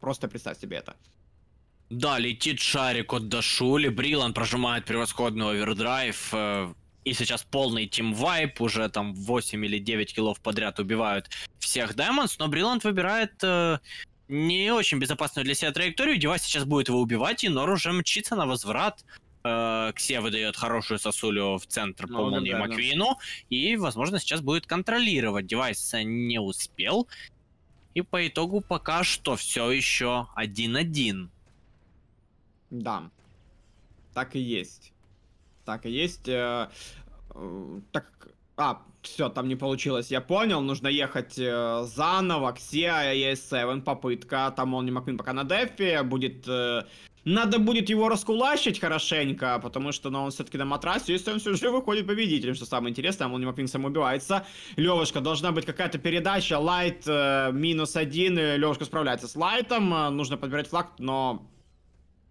Просто представь себе это. Да, летит шарик от Дашули, Брилан прожимает превосходный овердрайв, и сейчас полный тим вайп, уже там 8 или 9 киллов подряд убивают всех Даймонс, но Бриланд выбирает э, не очень безопасную для себя траекторию, Девайс сейчас будет его убивать, и Нор уже мчится на возврат. Э, Ксе выдает хорошую сосулю в центр ну, по молнии да, Маквину, да. и, возможно, сейчас будет контролировать. Девайс не успел, и по итогу пока что все еще 1-1. Да, так и есть. Так, есть... Э, э, так, а, все, там не получилось, я понял. Нужно ехать э, заново к Сиа ES7, попытка. Там он не Макмин пока на дефе, будет... Э, надо будет его раскулащить хорошенько, потому что ну, он все-таки на матрасе, если он все же выходит победителем, что самое интересное, он не Макмин сам убивается. Левушка, должна быть какая-то передача, лайт э, минус один, Левушка справляется с лайтом, э, нужно подбирать флаг, но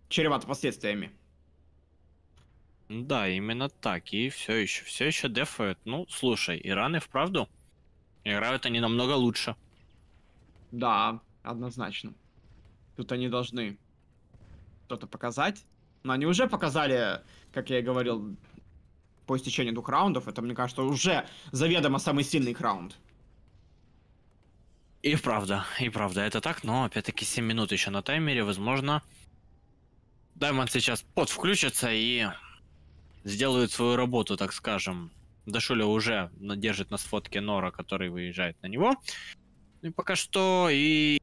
чревато последствиями. Да, именно так. И все еще, все еще дефают. Ну, слушай, Ираны вправду играют они намного лучше. Да, однозначно. Тут они должны что-то показать. Но они уже показали, как я и говорил, по истечении двух раундов. Это, мне кажется, уже заведомо самый сильный их раунд. И правда, и правда, это так, но опять-таки 7 минут еще на таймере, возможно, Даймонд сейчас подвключится и сделают свою работу, так скажем. Дашуля уже держит на сфотке Нора, который выезжает на него. И пока что и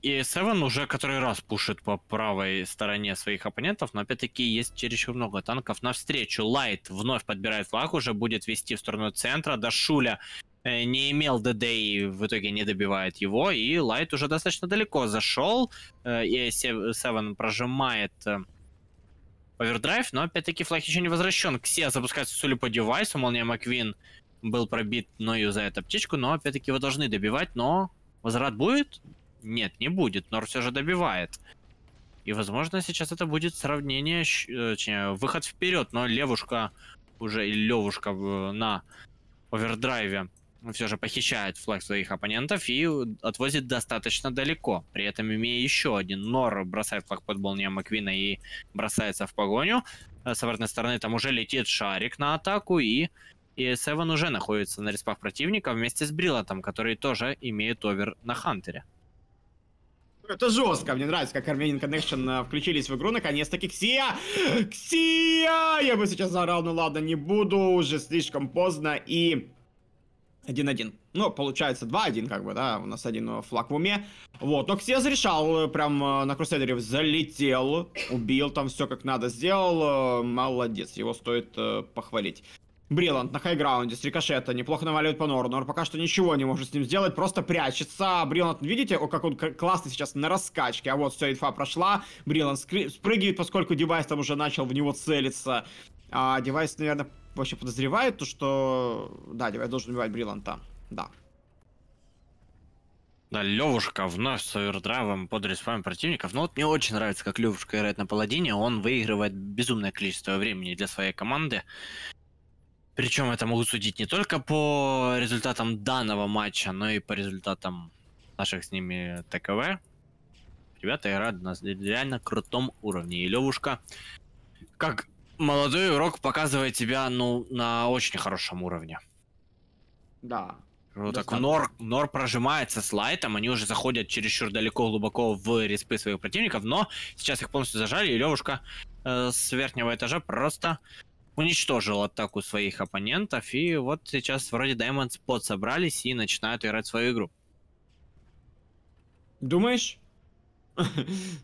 и Севен уже который раз пушит по правой стороне своих оппонентов, но опять-таки есть чересчур много танков навстречу. Лайт вновь подбирает флаг, уже будет вести в сторону центра. Дашуля э, не имел ДД и в итоге не добивает его. И Лайт уже достаточно далеко зашел. Э, и Севен прожимает э, овердрайв, но опять-таки флаг еще не возвращен. Ксия запускается сули по девайсу, молния Маквин был пробит ною за эту аптечку, но опять-таки его должны добивать, но возврат будет? Нет, не будет, Нор все же добивает. И, возможно, сейчас это будет сравнение, э, точнее, выход вперед, но левушка уже, и левушка на овердрайве все же похищает флаг своих оппонентов и отвозит достаточно далеко. При этом имея еще один Нор, бросает флаг под бол Нема Квина и бросается в погоню. Э, с обратной стороны там уже летит шарик на атаку и... И Севен уже находится на респах противника вместе с Брилотом, которые тоже имеют овер на Хантере. Это жестко. Мне нравится, как Armenian Connection э, включились в игру. Наконец-таки Ксия! Ксия! Я бы сейчас заорал, но ну ладно, не буду. Уже слишком поздно. И один один, Ну, получается 2-1, как бы, да, у нас один э, флаг в уме. Вот, но Ксез зарешал э, прям э, на Крусейдере залетел, убил там все как надо, сделал, молодец, его стоит э, похвалить. Бриланд на хайграунде с рикошета неплохо наваливает по Нору. Нор пока что ничего не может с ним сделать, просто прячется. Бриланд, видите, о, как он классный сейчас на раскачке. А вот все, инфа прошла. Бриланд спрыгивает, поскольку девайс там уже начал в него целиться. А девайс, наверное, вообще подозревает то, что... Да, я должен убивать там, Да. Да, Левушка вновь с овердравом под респами противников. Но ну, вот мне очень нравится, как Левушка играет на паладине. Он выигрывает безумное количество времени для своей команды. Причем это могут судить не только по результатам данного матча, но и по результатам наших с ними ТКВ. Ребята играют на реально крутом уровне. И Левушка, как молодой урок показывает тебя, ну, на очень хорошем уровне. Да. Ну, так нор, нор прожимается с лайтом, они уже заходят чересчур далеко, глубоко в респы своих противников, но сейчас их полностью зажали, и Левушка э, с верхнего этажа просто уничтожил атаку своих оппонентов, и вот сейчас вроде Diamond Spot собрались и начинают играть свою игру. Думаешь?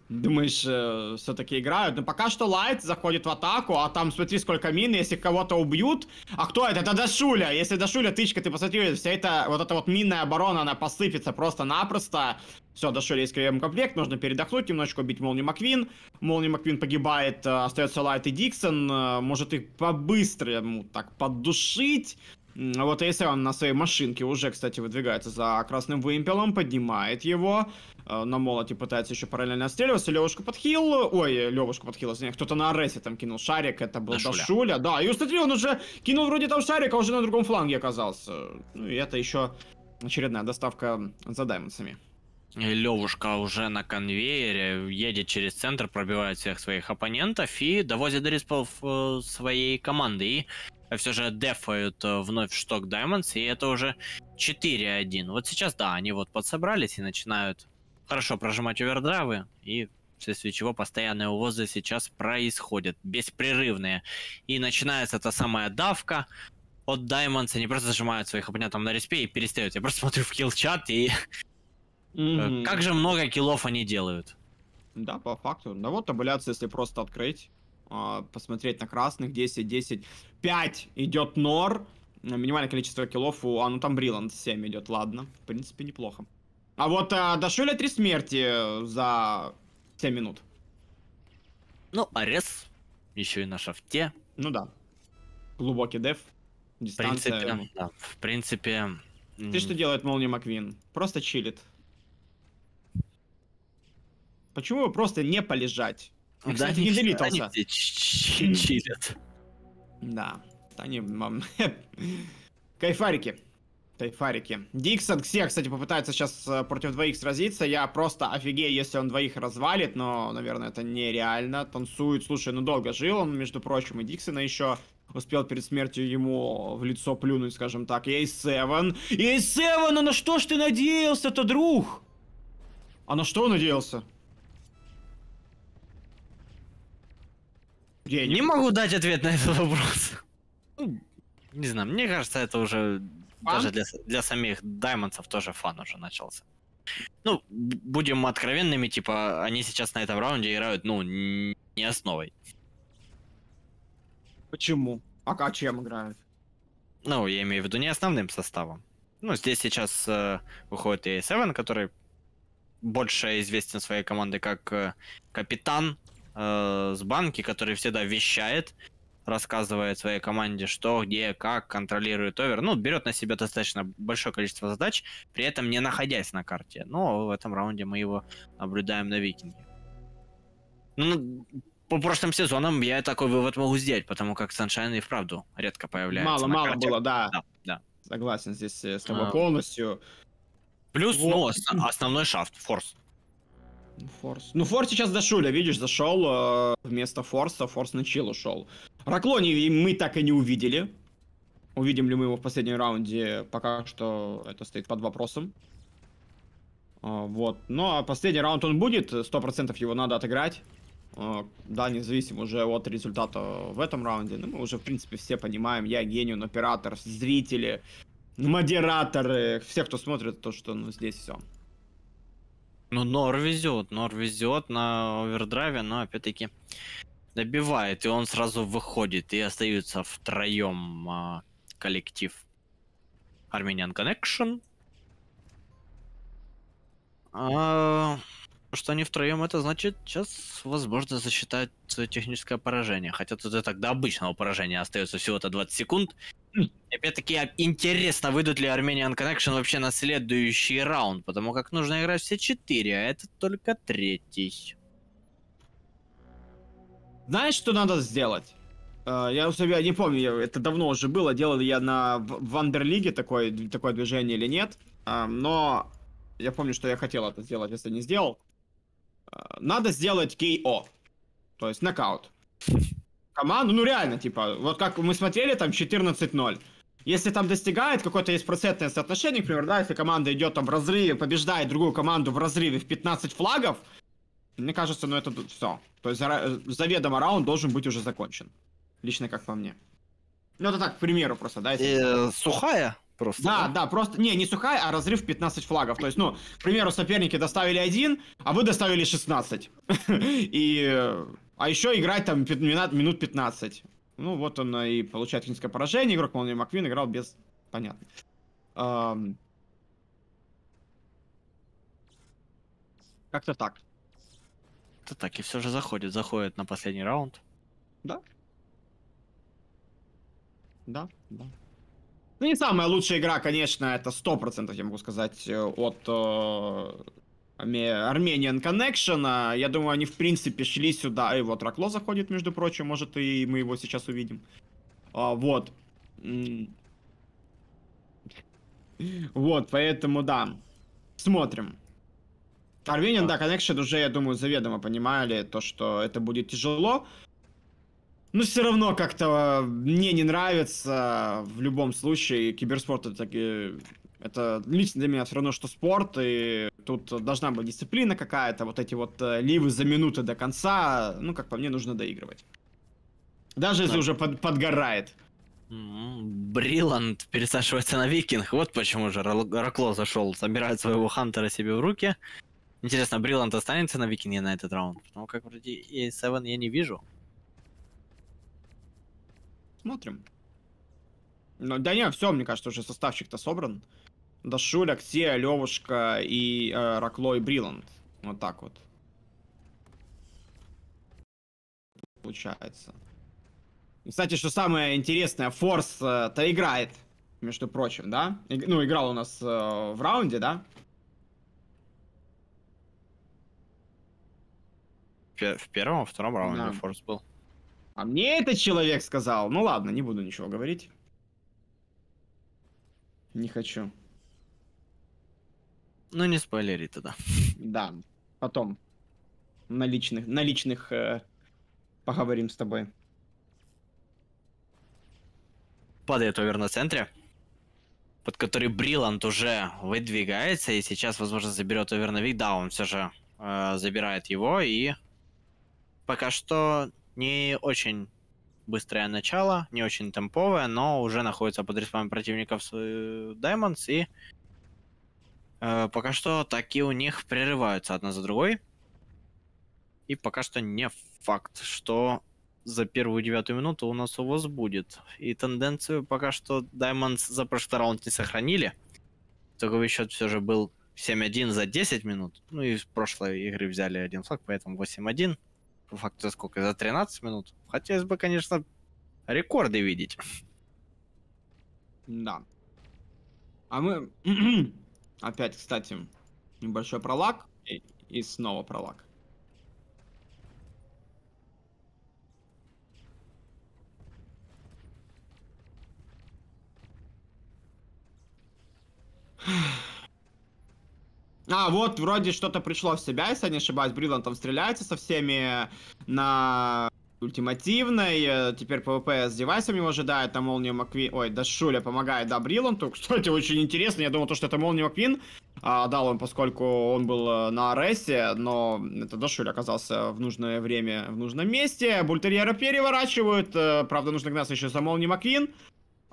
Думаешь, э, все-таки играют? Но ну, пока что Лайт заходит в атаку, а там смотри, сколько мин, если кого-то убьют. А кто это? Это Дашуля. Если Дашуля тычка, ты посмотри, вся эта вот эта вот минная оборона, она посыпется просто-напросто. Все, Дашуля есть крем комплект, нужно передохнуть, немножечко убить Молни Маквин. Молни Маквин погибает, э, остается Лайт и Диксон. Э, может их по-быстрому так поддушить. Вот если он на своей машинке уже, кстати, выдвигается за красным вымпелом, поднимает его. Э, на молоте пытается еще параллельно отстреливаться. Левушка подхил, ой, Левушка подхил, извиняюсь, кто-то на аресе там кинул шарик, это был Дашуля. Дашуля. Да, и смотри, он уже кинул вроде там шарик, а уже на другом фланге оказался. Ну и это еще очередная доставка за даймонсами. Левушка уже на конвейере, едет через центр, пробивает всех своих оппонентов и довозит до респов э, своей команды. И все же дефают э, вновь в шток Diamonds, и это уже 4-1. Вот сейчас, да, они вот подсобрались и начинают хорошо прожимать овердравы, и вследствие чего постоянные увозы сейчас происходят, беспрерывные. И начинается та самая давка от Даймонс, они просто зажимают своих оппонентов на респе и перестают. Я просто смотрю в килл-чат и... Э, как же много киллов они делают. Да, по факту. Да вот табуляцию, если просто открыть, а, посмотреть на красных, 10, 10, 5 идет Нор, минимальное количество киллов у... А, ну там Бриланд 7 идет, ладно. В принципе, неплохо. А вот а, дошили три смерти э, за 7 минут. Ну, арес. Еще и на шафте. Ну да. Глубокий деф. Дистанция. В принципе, да, в принципе... Ты что делает Молния Маквин? Просто чилит. Почему бы просто не полежать? да, кстати, не делитался. Чилят. Да. Они... Кайфарики. Тайфарики. Диксон, все, кстати, попытается сейчас э, против двоих сразиться. Я просто офигею, если он двоих развалит, но, наверное, это нереально. Танцует, слушай, ну долго жил он, между прочим, и Диксона еще успел перед смертью ему в лицо плюнуть, скажем так. Ей, Севен! Ей, Севен, а на что ж ты надеялся-то, друг? А на что надеялся? Я не, не могу дать ответ на этот вопрос. Ну, не знаю, мне кажется, это уже даже для, для самих даймонсов тоже фан уже начался. Ну, будем откровенными, типа, они сейчас на этом раунде играют, ну, не основой. Почему? А, а чем играют? Ну, я имею в виду не основным составом. Ну, здесь сейчас э, выходит и 7 который больше известен своей командой как э, капитан э, с банки, который всегда вещает, рассказывает своей команде, что, где, как, контролирует овер. Ну, берет на себя достаточно большое количество задач, при этом не находясь на карте. Но в этом раунде мы его наблюдаем на викинге. Ну, ну по прошлым сезонам я такой вывод могу сделать, потому как Саншайн и вправду редко появляется. Мало-мало мало было, да. да. Да. Согласен здесь э, с тобой а. полностью. Плюс, ну, вот. ну, основ, основной шафт, форс. Ну, форс. Ну, Форс сейчас до Шуля, видишь, зашел э, вместо Форса, Форс на чил ушел. Раклони мы так и не увидели. Увидим ли мы его в последнем раунде, пока что это стоит под вопросом. А, вот. Но ну, а последний раунд он будет, 100% его надо отыграть. А, да, независимо уже от результата в этом раунде. Ну, мы уже, в принципе, все понимаем. Я гений, оператор, зрители, модераторы, все, кто смотрит, то, что ну, здесь все. Ну, Нор везет, Нор везет на овердрайве, но опять-таки добивает, и он сразу выходит, и остаются втроем а, коллектив Armenian Connection. А, что они втроем, это значит, сейчас, возможно, засчитают техническое поражение. Хотя тут и тогда обычного поражения остается всего-то 20 секунд. опять-таки, а, интересно, выйдут ли Armenian Connection вообще на следующий раунд, потому как нужно играть все четыре, а это только третий. Знаешь, что надо сделать? Э, я у себя не помню, это давно уже было, делал я на Вандерлиге такое, такое движение или нет. Э, но я помню, что я хотел это сделать, если не сделал. Э, надо сделать KO. То есть нокаут. Команду, ну реально, типа, вот как мы смотрели, там 14-0. Если там достигает какое-то есть процентное соотношение, например, да, если команда идет там в разрыве, побеждает другую команду в разрыве в 15 флагов, мне кажется, ну это все. То есть э, заведомо раунд должен быть уже закончен. Лично как по мне. Ну это так, к примеру просто, да? Если... Э, сухая? Просто, да, да, да, просто, не, не сухая, а разрыв 15 флагов. То есть, ну, к примеру, соперники доставили один, а вы доставили 16. И, а еще играть там минут 15. Ну, вот он и получает финское поражение. Игрок Молния Маквин играл без... Понятно. Как-то так как так и все же заходит. Заходит на последний раунд. Да. Да, да. Ну, не самая лучшая игра, конечно, это сто процентов я могу сказать, э, от э, Armenian Connection. А, я думаю, они, в принципе, шли сюда. И вот Ракло заходит, между прочим, может, и мы его сейчас увидим. А, вот. Вот, поэтому, да. Смотрим. Типа, Арменин, типа. да, Connection уже, я думаю, заведомо понимали то, что это будет тяжело. Но все равно как-то э, мне не нравится в любом случае. Киберспорт это, это лично для меня все равно, что спорт. И тут должна быть дисциплина какая-то. Вот эти вот э, ливы за минуты до конца, ну, как по мне, нужно доигрывать. Даже если да. уже под, подгорает. Бриланд пересаживается на викинг. Вот почему же Рокло зашел, собирает своего хантера себе в руки. Интересно, Бриланд останется на Викинге на этот раунд? Потому как вроде и 7 я не вижу. Смотрим. Ну, да не, все, мне кажется, уже составчик-то собран. Дашуля, Ксия, Левушка и э, Ракло и Бриланд. Вот так вот. Получается. кстати, что самое интересное, Форс-то э, играет, между прочим, да? И, ну, играл у нас э, в раунде, да? в первом, втором раунде да. форс был. А мне этот человек сказал. Ну ладно, не буду ничего говорить. Не хочу. Ну не спойлери тогда. Да, потом. На личных, на личных э, поговорим с тобой. Падает овер на центре, под который Бриланд уже выдвигается, и сейчас, возможно, заберет овер на вик. Да, он все же э, забирает его и пока что не очень быстрое начало, не очень темповое, но уже находится под респами противников э, Diamonds, и э, пока что такие у них прерываются одна за другой. И пока что не факт, что за первую девятую минуту у нас увоз будет. И тенденцию пока что Diamonds за прошлый раунд не сохранили. Итоговый счет все же был 7-1 за 10 минут. Ну и в прошлой игры взяли один флаг, поэтому 8-1 по факту за сколько? За 13 минут? Хотелось бы, конечно, рекорды видеть. Да. А мы... Опять, кстати, небольшой пролаг. И, и снова пролаг. Ах. А, вот, вроде что-то пришло в себя, если я не ошибаюсь. Брилан там стреляется со всеми на ультимативной. Э, теперь ПВП с девайсом его ожидает. Там молния Маквин... Ой, да Шуля помогает, да, Бриланту. Кстати, очень интересно. Я думал, то, что это молния Маквин. А, дал он, поскольку он был э, на Аресе, но это Дашуль оказался в нужное время, в нужном месте. Бультерьера переворачивают. Э, правда, нужно гнаться еще за молнией Маквин.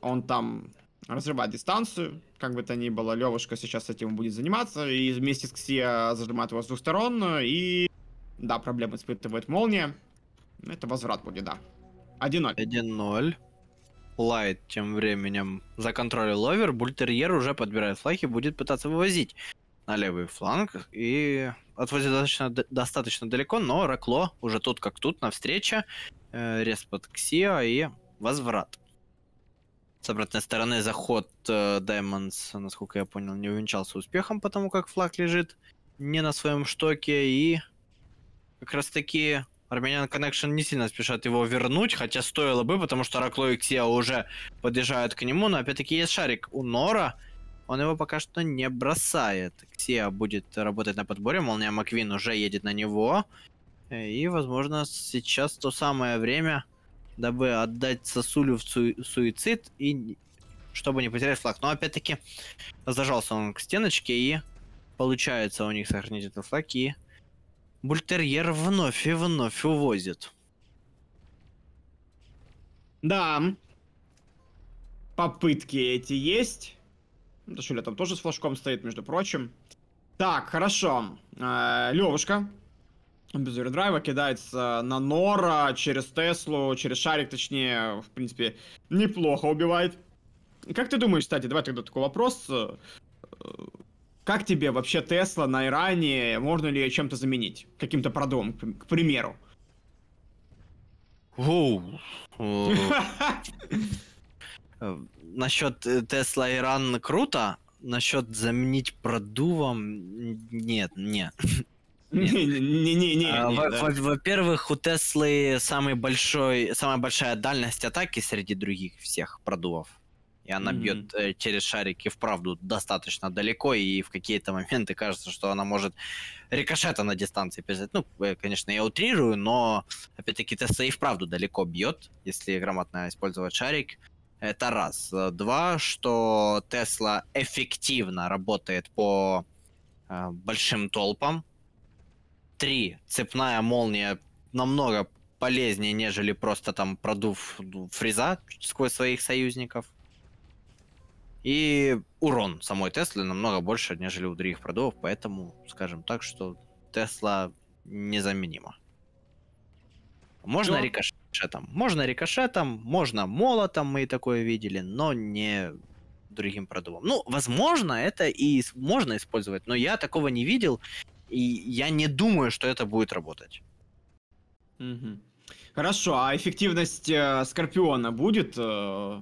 Он там разрывать дистанцию. Как бы то ни было, Левушка сейчас этим будет заниматься. И вместе с Ксия а, зажимает его с двух сторон. И да, проблемы испытывает молния. Это возврат будет, да. 1-0. 1-0. Лайт тем временем за контроль ловер. Бультерьер уже подбирает флаги, будет пытаться вывозить на левый фланг. И отвозит достаточно, достаточно далеко, но Ракло уже тут как тут, на встрече. Э, Респот и возврат. С обратной стороны заход э, Diamonds, насколько я понял, не увенчался успехом, потому как флаг лежит не на своем штоке. И как раз таки Армянян Connection не сильно спешат его вернуть, хотя стоило бы, потому что Ракло и Ксия уже подъезжают к нему. Но опять-таки есть шарик у Нора, он его пока что не бросает. Ксия будет работать на подборе, молния Маквин уже едет на него. Э, и, возможно, сейчас то самое время дабы отдать сосулю в суицид и чтобы не потерять флаг. Но опять-таки зажался он к стеночке и получается у них сохранить этот флаг и Бультерьер вновь и вновь увозит. Да. Попытки эти есть. Дашуля там тоже с флажком стоит, между прочим. Так, хорошо. Э -э, Левушка, без овердрайва кидается на Нора через Теслу, через шарик, точнее, в принципе, неплохо убивает. Как ты думаешь, кстати, давай тогда такой вопрос. Э, как тебе вообще Тесла на Иране, можно ли ее чем-то заменить? Каким-то продом, к примеру. Насчет э, Тесла Иран круто, насчет заменить продувом нет, нет. Не-не-не. А, во-первых, у Теслы самый большой, самая большая дальность атаки среди других всех продувов. И она mm -hmm. бьет э, через шарики вправду достаточно далеко, и в какие-то моменты кажется, что она может рикошета на дистанции передать. Ну, э, конечно, я утрирую, но опять-таки Тесла и вправду далеко бьет, если грамотно использовать шарик. Это раз. Два, что Тесла эффективно работает по э, большим толпам, 3 цепная молния намного полезнее, нежели просто там продув ну, фреза сквозь своих союзников. И урон самой Теслы намного больше, нежели у других продувов, поэтому, скажем так, что Тесла незаменима. Можно но... Ну. рикошетом, можно рикошетом, можно молотом, мы и такое видели, но не другим продувом. Ну, возможно, это и можно использовать, но я такого не видел, и я не думаю, что это будет работать. Угу. Хорошо, а эффективность э, Скорпиона будет э,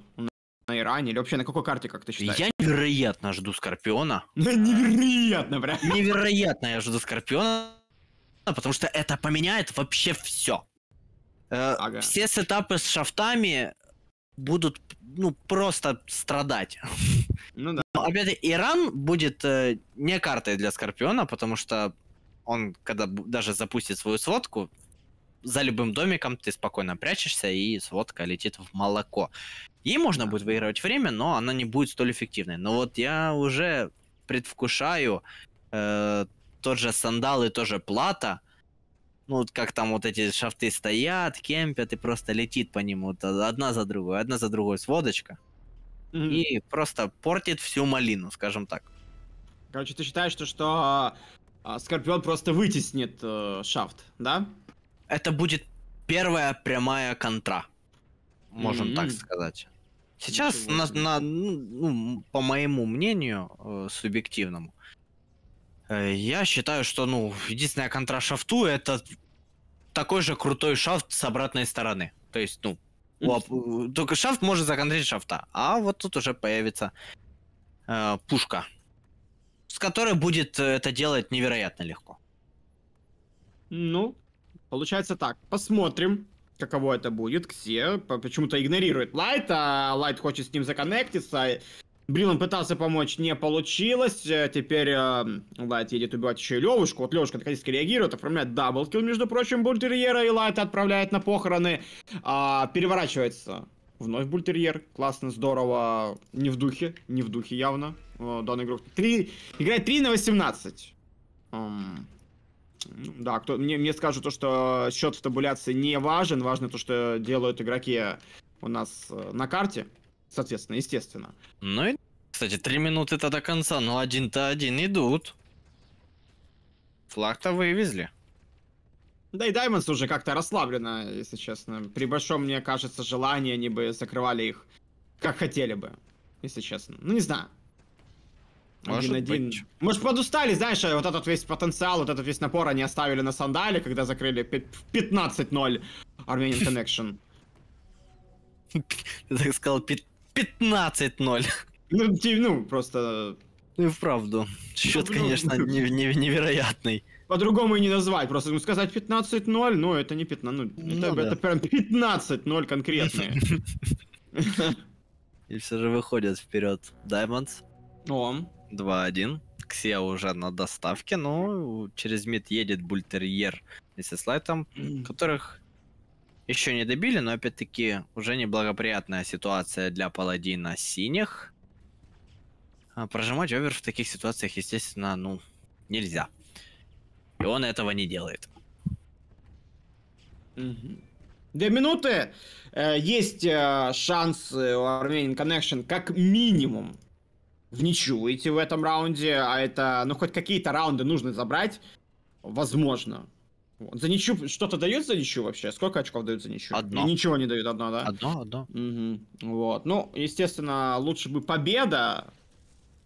на Иране или вообще на какой карте, как ты считаешь? Я невероятно жду Скорпиона. Ну, невероятно, бля. Невероятно я жду Скорпиона, потому что это поменяет вообще все. Э, ага. Все сетапы с шафтами будут ну просто страдать. Ну да. Но, опять Иран будет э, не картой для Скорпиона, потому что он, когда даже запустит свою сводку, за любым домиком ты спокойно прячешься, и сводка летит в молоко. Ей можно будет выигрывать время, но она не будет столь эффективной. Но вот я уже предвкушаю э, тот же Сандал и тоже Плата – ну, как там вот эти шафты стоят, кемпят, и просто летит по нему одна за другой, одна за другой сводочка. Mm-hmm. И просто портит всю малину, скажем так. Короче, ты считаешь, что, что а, а, Скорпион просто вытеснит э, шафт, да? Это будет первая прямая контра, можем mm-hmm. так сказать. Сейчас, на, на, ну, по моему мнению э, субъективному, Э, я считаю, что, ну, единственная контра шафту это такой же крутой шафт с обратной стороны. То есть, ну, у, э, только шафт может законтрить шафта. А вот тут уже появится э, пушка, с которой будет э, это делать невероятно легко. Ну, получается так. Посмотрим, каково это будет. Все почему-то игнорирует Лайт, а Лайт хочет с ним законнектиться. Блин, он пытался помочь, не получилось. Э, теперь э, Лайт едет убивать еще и Левушку. Вот Левушка наконец-то реагирует, оформляет даблкил, между прочим, Бультерьера. И Лайт отправляет на похороны. Э, переворачивается вновь Бультерьер. Классно, здорово. Не в духе, не в духе явно. Э, данный игрок. Три... Играет 3 на 18. Эм... Да, кто, мне, мне скажут то, что счет в табуляции не важен. Важно то, что делают игроки у нас э, на карте соответственно, естественно. Ну и, кстати, три минуты-то до конца, но один-то один идут. Флаг-то вывезли. Да и Даймонс уже как-то расслаблено, если честно. При большом, мне кажется, желании они бы закрывали их как хотели бы, если честно. Ну, не знаю. Может один, быть. Один. Может, подустали, знаешь, вот этот весь потенциал, вот этот весь напор они оставили на сандале, когда закрыли 15-0 Armenian Connection. Ты так сказал, 15-0. Ну, ну, просто... Э, ну и вправду. Счет, ну, конечно, ну... нев- нев- невероятный. По-другому и не назвать. Просто ну, сказать 15-0, но ну, это не 15. Ну, ну, это, ну да. это прям 15-0 конкретные. И все же выходит вперед Даймондс. О. 2-1. Ксия уже на доставке, но через мид едет Бультерьер вместе с Лайтом, которых еще не добили, но опять-таки уже неблагоприятная ситуация для паладина синих. А прожимать овер в таких ситуациях, естественно, ну, нельзя. И он этого не делает. Две минуты. Э, есть э, шанс у Armenian Connection как минимум в ничью идти в этом раунде, а это, ну, хоть какие-то раунды нужно забрать, возможно. За ничью что-то дают за ничью вообще? Сколько очков дают за ничью? Одно. И ничего не дают, одно, да? Одно, одно. Угу. Вот. Ну, естественно, лучше бы победа,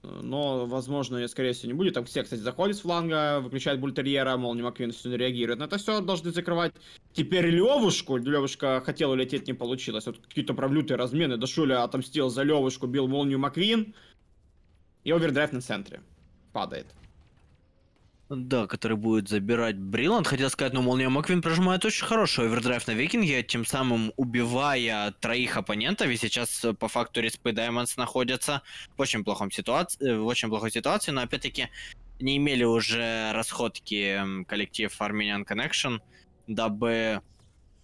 но, возможно, ее, скорее всего, не будет. Там все, кстати, заходит с фланга, выключает бультерьера, мол, не Маквин все не реагирует. На это все должны закрывать. Теперь Левушку. Левушка хотела улететь, не получилось. Вот какие-то правлютые размены. Дашуля отомстил за Левушку, бил молнию Маквин. И овердрайв на центре. Падает. Да, который будет забирать Бриланд. Хотел сказать, но ну, Молния Маквин прожимает очень хороший овердрайв на Викинге, тем самым убивая троих оппонентов. И сейчас э, по факту Респы Даймондс находятся в очень, плохом ситуации, э, в очень плохой ситуации. Но опять-таки не имели уже расходки коллектив Armenian Connection, дабы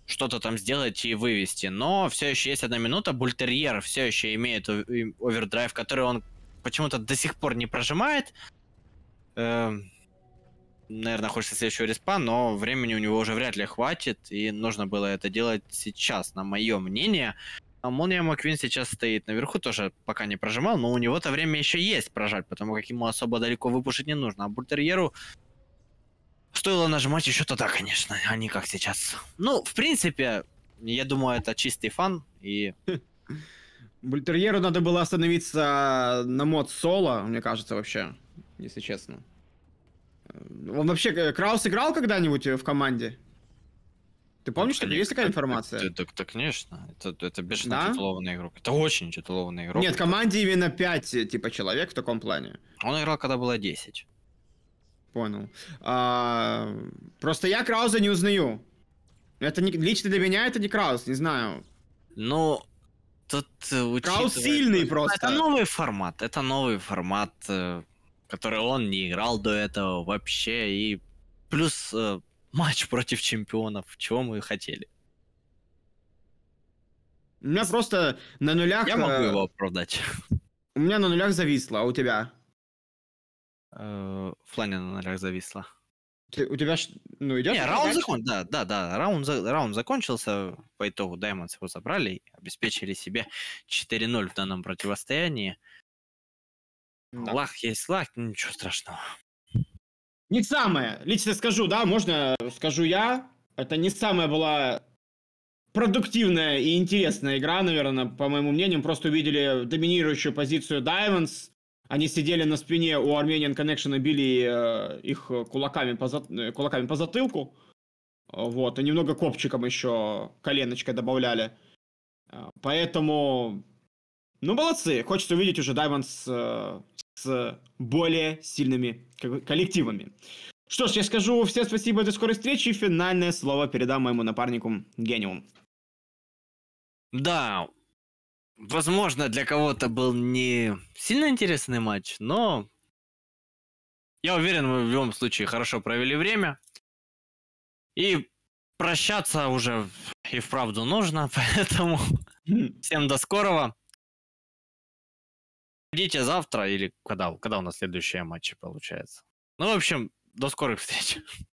что-то там сделать и вывести. Но все еще есть одна минута. Бультерьер все еще имеет овердрайв, который он почему-то до сих пор не прожимает. Эм наверное, хочется следующего респа, но времени у него уже вряд ли хватит, и нужно было это делать сейчас, на мое мнение. А Молния Маквин сейчас стоит наверху, тоже пока не прожимал, но у него-то время еще есть прожать, потому как ему особо далеко выпушить не нужно. А Бультерьеру стоило нажимать еще тогда, конечно, а не как сейчас. Ну, в принципе, я думаю, это чистый фан, и... Бультерьеру надо было остановиться а, на мод соло, мне кажется, вообще, если честно. Он вообще, э, Краус играл когда-нибудь э, в команде? Ты помнишь, что есть такая информация? Да, это, это конечно. Это, это бешено да? титулованный игрок. Это очень титулованный игрок. Нет, команде именно 5 э, типа человек в таком плане. Он играл, когда было 10. Понял. А, просто я Крауза не узнаю. Это не, лично для меня это не Краус, не знаю. Ну, тут учитывая... Краус сильный просто. Это новый формат, это новый формат которые он не играл до этого вообще, и плюс э, матч против чемпионов, чего мы хотели. У меня просто на нулях... Я могу э, его оправдать. У меня на нулях зависло, а у тебя? В э, плане на нулях зависло. Ты, у тебя ну идет? Не, раунд закон, да, да, да, раунд, за, раунд закончился, по итогу Даймонс его забрали, обеспечили себе 4-0 в данном противостоянии. Ну да. Лах есть лах, ну, ничего страшного. Не самое, лично скажу, да, можно скажу я. Это не самая была продуктивная и интересная игра, наверное, по моему мнению. Мы просто увидели доминирующую позицию Дайванс. Они сидели на спине у Armenian Connection и били э, их кулаками по, за... Э, кулаками по затылку. Э, вот, и немного копчиком еще коленочкой добавляли. Э, поэтому, ну, молодцы. Хочется увидеть уже Даймондс э, с более сильными коллективами. Что ж, я скажу всем спасибо до скорой встречи. Финальное слово передам моему напарнику Гениум. Да, возможно, для кого-то был не сильно интересный матч, но я уверен, мы в любом случае хорошо провели время. И прощаться уже и вправду нужно, поэтому хм. всем до скорого. Приходите завтра или когда, когда у нас следующие матчи получается. Ну, в общем, до скорых встреч.